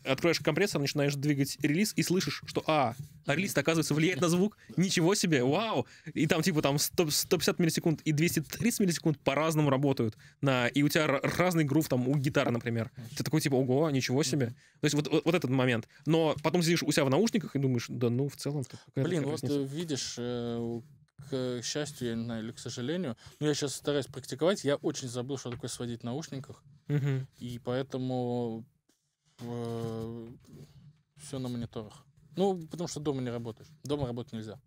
открываешь компрессор, начинаешь двигать релиз и слышишь, что а, а релиз оказывается влияет на звук. Ничего себе, вау! И там типа там 100, 150 миллисекунд и 230 миллисекунд по-разному работают. На, и у тебя разный грув там у гитары, например. Ты такой типа, ого, ничего себе. То есть вот, вот, вот этот момент. Но потом сидишь у себя в наушниках и думаешь, да ну в целом... Блин, вот э, разница? видишь, э, к счастью, я не знаю, или к сожалению, но я сейчас стараюсь практиковать, я очень забыл, что такое сводить в наушниках. Угу. И поэтому все на мониторах. Ну, потому что дома не работаешь. Дома работать нельзя.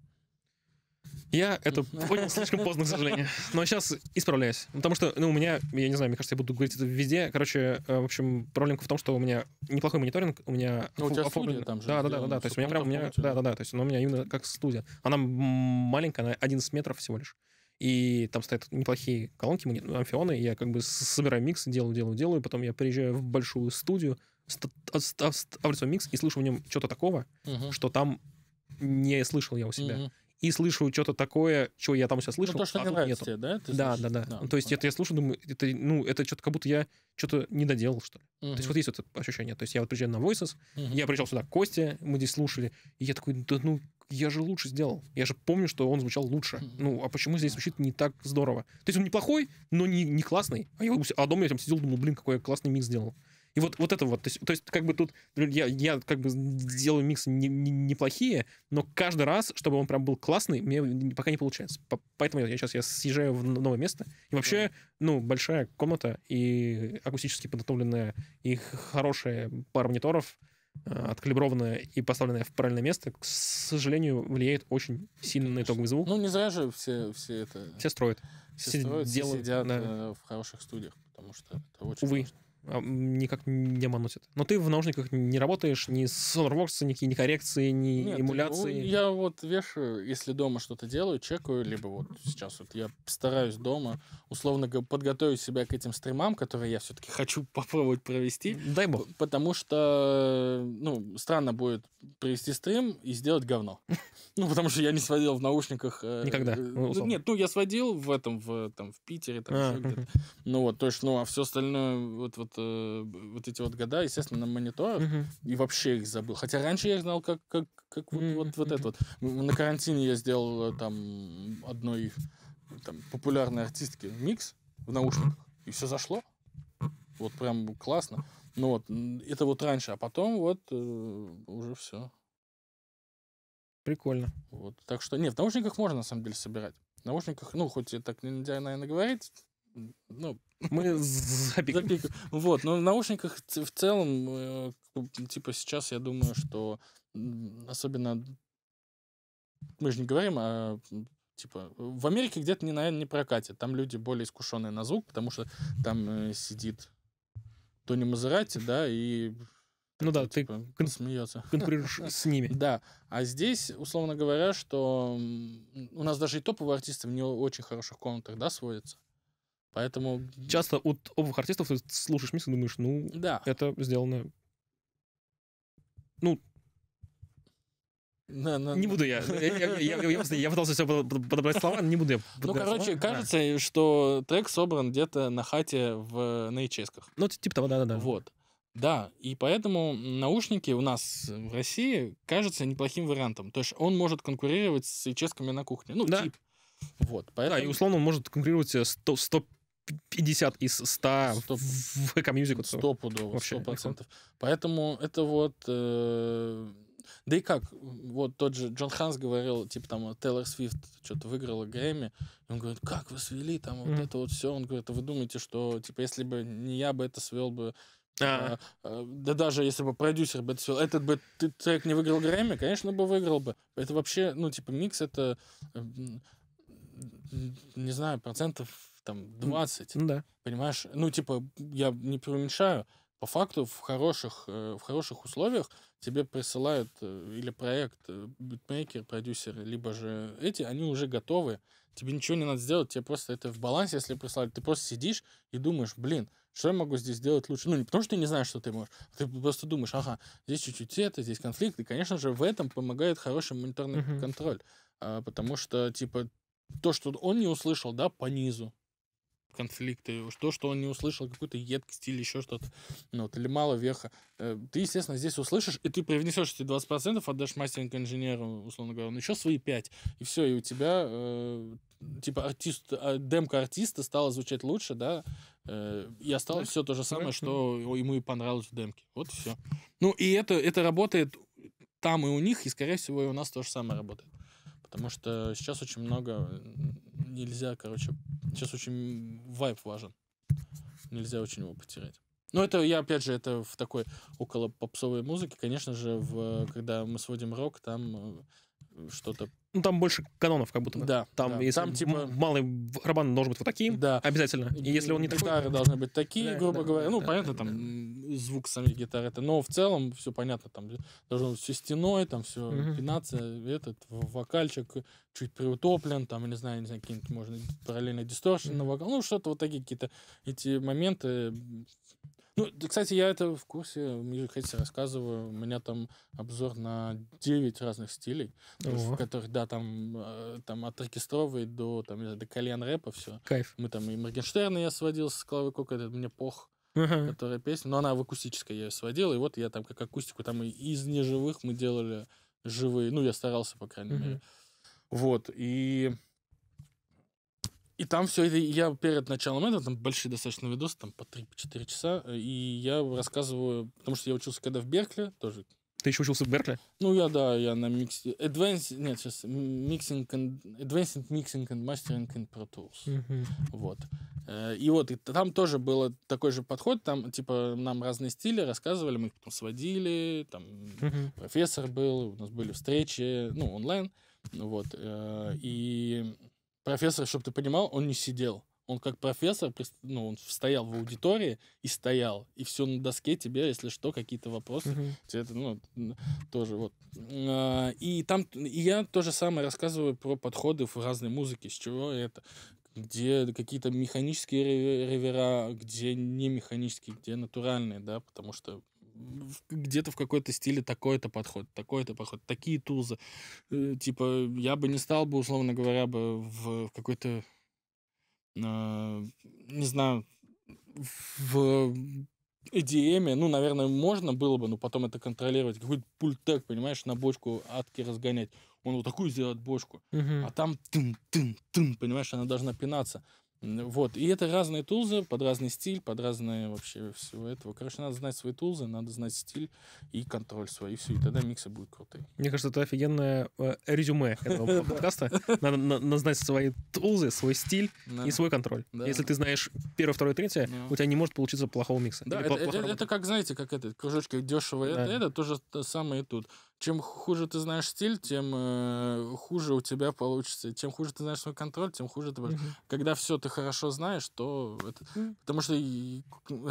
Я это [laughs] понял слишком поздно, к сожалению. Но сейчас исправляюсь. Потому что, ну, у меня, я не знаю, мне кажется, я буду говорить это везде. Короче, э, в общем, проблемка в том, что у меня неплохой мониторинг, у меня ну, у тебя оформлен... там же. Да, да, да, да, да. То есть у меня прям, у меня, да, да, да. То есть она у меня именно как студия. Она маленькая, она 11 метров всего лишь. И там стоят неплохие колонки, амфионы. Я как бы собираю микс, делаю, делаю, делаю. Потом я приезжаю в большую студию, ставлю микс и слышу в нем что-то такого, угу. что там не слышал я у себя. Угу. И слышу что-то такое, что я там у себя ну, слышал. Ну, то, что а не нравится тебе, да? Ты да, да, да, да. Ну, то есть это я слушаю, думаю, это, ну, это что-то как будто я что-то не доделал, что ли. Угу. То есть вот есть это ощущение. То есть я вот приезжаю на Voices, угу. я приезжал сюда к Косте, мы здесь слушали, и я такой, да ну, я же лучше сделал. Я же помню, что он звучал лучше. Ну, а почему здесь звучит не так здорово? То есть он неплохой, но не, не классный. А, я, а дома я там сидел, думал, блин, какой я классный микс сделал. И вот, вот это вот, то есть, то есть как бы тут я, я как бы делаю миксы не, не, неплохие, но каждый раз, чтобы он прям был классный, мне пока не получается. Поэтому я сейчас я съезжаю в новое место. И вообще, ну, большая комната и акустически подготовленная, и хорошая пара мониторов, э, откалиброванная и поставленная в правильное место, к сожалению, влияет очень сильно Конечно. на итоговый звук. Ну, не зря же все, все это... Все строят. Все, все строят, делают, все сидят да. Э, в хороших студиях, потому что это очень Увы. Важно. А, никак не манутит. Но ты в наушниках не работаешь ни с SonarWorks, никакие ни коррекции, ни Нет, ну, эмуляции. Ну, я вот вешаю, если дома что-то делаю, чекаю, либо вот сейчас вот я стараюсь дома условно подготовить себя к этим стримам, которые я все-таки хочу [laughs] попробовать провести. Дай бог. Потому что, ну, странно будет провести стрим и сделать говно. [laughs] Ну, потому что я не сводил в наушниках... Э, Никогда? Э, ну, нет, ну, я сводил в этом, в, там, в Питере, там, а, еще где-то. Ну, вот, то есть, ну, а все остальное, вот, вот э, вот эти вот года, естественно, на мониторах, mm-hmm. и вообще их забыл. Хотя раньше я их знал как, как, как вот, mm-hmm. вот, вот это вот. На карантине я сделал э, там одной там, популярной артистки микс в наушниках, и все зашло. Вот прям классно. Ну вот, это вот раньше, а потом вот э, уже все. Прикольно. Вот, так что, нет, в наушниках можно, на самом деле, собирать. В наушниках, ну, хоть и так нельзя, наверное, говорить, ну, мы запикаем. Вот, но в наушниках в целом, э, типа сейчас я думаю, что особенно мы же не говорим а типа в Америке где-то не наверное не прокатит, там люди более искушенные на звук, потому что там э, сидит Тони Мазерати, да, и ну да, типа, ты ну, кон- смеется. конкурируешь [laughs] с ними. Да. А здесь, условно говоря, что у нас даже и топовые артисты в не очень хороших комнатах, да, сводятся. Поэтому... Часто от обувых артистов ты слушаешь микс и думаешь, ну, да. это сделано... Ну, на, на, не буду я. Я, я, я, я пытался все подобрать слова, но не буду я. Ну, короче, слова. кажется, да. что трек собран где-то на хате в, на ячейсках. Ну, типа того, да-да-да. Вот. Да, и поэтому наушники у нас в России кажется неплохим вариантом. То есть он может конкурировать с ячейсками на кухне. Ну, да. тип. Вот, поэтому... Да, и условно он может конкурировать э, с, топ, с 50 из 100 Стоп. в эко-мьюзику. Стопудово, сто процентов. Поэтому это вот... Э, да и как, вот тот же Джон Ханс говорил, типа там Тейлор Свифт что-то выиграла Грэмми, и он говорит, как вы свели там вот mm. это вот все, он говорит, а вы думаете, что типа если бы не я бы это свел бы, а. А, а, да даже если бы продюсер бы это свел, этот бы ты, трек не выиграл Грэмми, конечно бы выиграл бы. Это вообще, ну типа микс это, не знаю, процентов там 20. Ну да. Понимаешь? Ну, типа, я не преуменьшаю. По факту в хороших, э, в хороших условиях тебе присылают э, или проект, э, битмейкер, продюсер, либо же эти, они уже готовы. Тебе ничего не надо сделать, тебе просто это в балансе, если прислали. Ты просто сидишь и думаешь, блин, что я могу здесь сделать лучше? Ну, не потому что ты не знаешь, что ты можешь, а ты просто думаешь, ага, здесь чуть-чуть это, здесь конфликт. И, конечно же, в этом помогает хороший мониторный mm-hmm. контроль. А, потому что, типа, то, что он не услышал, да, по низу, конфликты, то, что он не услышал какую-то едкость или еще что-то, ну, вот, или мало веха. Э, ты, естественно, здесь услышишь, и ты привнесешь эти 20%, отдашь мастеринг инженеру, условно говоря, он ну еще свои 5, и все, и у тебя, э, типа, артист, а, демка артиста стала звучать лучше, да, э, и осталось да? все то же самое, что ему и понравилось в демке. Вот и все. Ну, и это, это работает там и у них, и, скорее всего, и у нас то же самое работает. Потому что сейчас очень много нельзя, короче, Сейчас очень вайп важен. Нельзя очень его потерять. Ну, это я, опять же, это в такой около попсовой музыке. Конечно же, в, когда мы сводим рок, там э, что-то. Ну, там больше канонов как будто бы. Да. Там, да. если там типа... малый барабан должен быть вот таким. Да. Обязательно. И если он не такой... Гитары должны быть такие, да, грубо да, говоря. Да, ну, да, понятно, да, там да. звук самих гитар это. Но в целом все понятно. Там должно быть все стеной, там все угу. пинация, этот вокальчик чуть приутоплен, там, не знаю, не знаю, какие-нибудь, можно параллельно дисторшн на вокал. Ну, что-то вот такие какие-то эти моменты ну, кстати, я это в курсе, в Мьюзик рассказываю. У меня там обзор на 9 разных стилей, в которых, да, там, э, там от оркестровой до, там, до колен рэпа все. Кайф. Мы там и Моргенштерна я сводил с клавы, Кок, это мне пох. Uh-huh. которая песня, но она в акустической я ее сводил, и вот я там как акустику, там и из неживых мы делали живые, ну, я старался, по крайней uh-huh. мере. Вот, и и там все это, я перед началом этого, там большие достаточно видосы, там по 3-4 часа, э, и я рассказываю, потому что я учился когда в Беркли, тоже ты еще учился в Беркли? Ну, я, да, я на миксе... Advanced... Нет, сейчас. Mixing and... Advanced Mixing and Mastering and Pro Tools. Mm-hmm. Вот. Э, и вот, и там тоже был такой же подход. Там, типа, нам разные стили рассказывали, мы их потом сводили. Там mm-hmm. профессор был, у нас были встречи, ну, онлайн. Вот. Э, и профессор, чтобы ты понимал, он не сидел. Он как профессор, ну, он стоял в аудитории и стоял. И все на доске тебе, если что, какие-то вопросы. Угу. Тебе это, ну, тоже вот. А, и там и я то же самое рассказываю про подходы в разной музыке, с чего это где какие-то механические ревера, где не механические, где натуральные, да, потому что где-то в какой-то стиле такой-то подход, такой-то подход, такие тузы. Э, типа, я бы не стал бы, условно говоря, бы в какой-то, а, не знаю, в EDM, ну, наверное, можно было бы, но потом это контролировать. Какой-то пультек, понимаешь, на бочку адки разгонять. Он вот такую сделает бочку, угу. а там тын-тын-тын, понимаешь, она должна пинаться. Вот, и это разные тулзы под разный стиль, под разные вообще всего этого. Короче, надо знать свои тулзы, надо знать стиль и контроль свой, и все, и тогда миксы будут крутые. Мне кажется, это офигенное э, резюме этого [laughs] подкаста. Надо знать свои тулзы, свой стиль и свой контроль. Если ты знаешь первое, второе, третье, ну. у тебя не может получиться плохого микса. Да, это как, знаете, как этот кружочки дешево, это тоже самое и тут чем хуже ты знаешь стиль, тем э, хуже у тебя получится. Чем хуже ты знаешь свой контроль, тем хуже ты будешь. Mm-hmm. Когда все ты хорошо знаешь, то это... Mm-hmm. Потому что...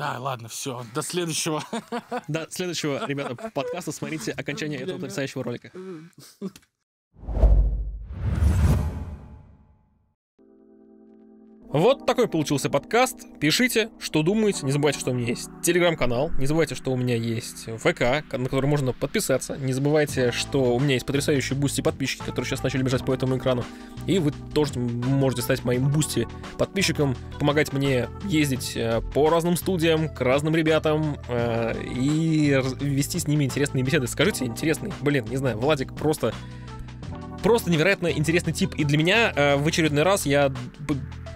А, ладно, все, до следующего. [laughs] До следующего, ребята, подкаста смотрите окончание этого потрясающего ролика. [laughs] Вот такой получился подкаст. Пишите, что думаете. Не забывайте, что у меня есть телеграм-канал. Не забывайте, что у меня есть ВК, на который можно подписаться. Не забывайте, что у меня есть потрясающие бусти подписчики, которые сейчас начали бежать по этому экрану. И вы тоже можете стать моим бусти подписчиком, помогать мне ездить э, по разным студиям, к разным ребятам э, и вести с ними интересные беседы. Скажите, интересный, блин, не знаю, Владик просто просто невероятно интересный тип. И для меня э, в очередной раз я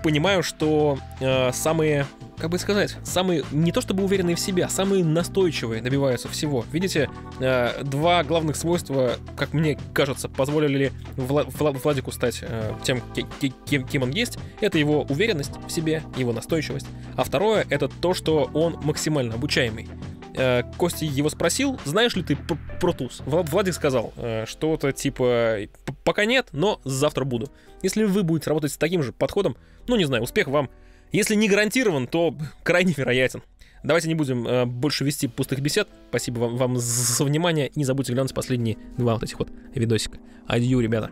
понимаю, что э, самые, как бы сказать, самые не то чтобы уверенные в себя, а самые настойчивые добиваются всего. Видите, э, два главных свойства, как мне кажется, позволили Вла- Владику стать э, тем, кем, кем он есть. Это его уверенность в себе, его настойчивость. А второе это то, что он максимально обучаемый. Э, Костя его спросил, знаешь ли ты Протус? Владик сказал, э, что-то типа, пока нет, но завтра буду. Если вы будете работать с таким же подходом, ну, не знаю, успех вам. Если не гарантирован, то крайне вероятен. Давайте не будем э, больше вести пустых бесед. Спасибо вам, вам за, внимание. И не забудьте глянуть последние два вот этих вот видосика. Адью, ребята.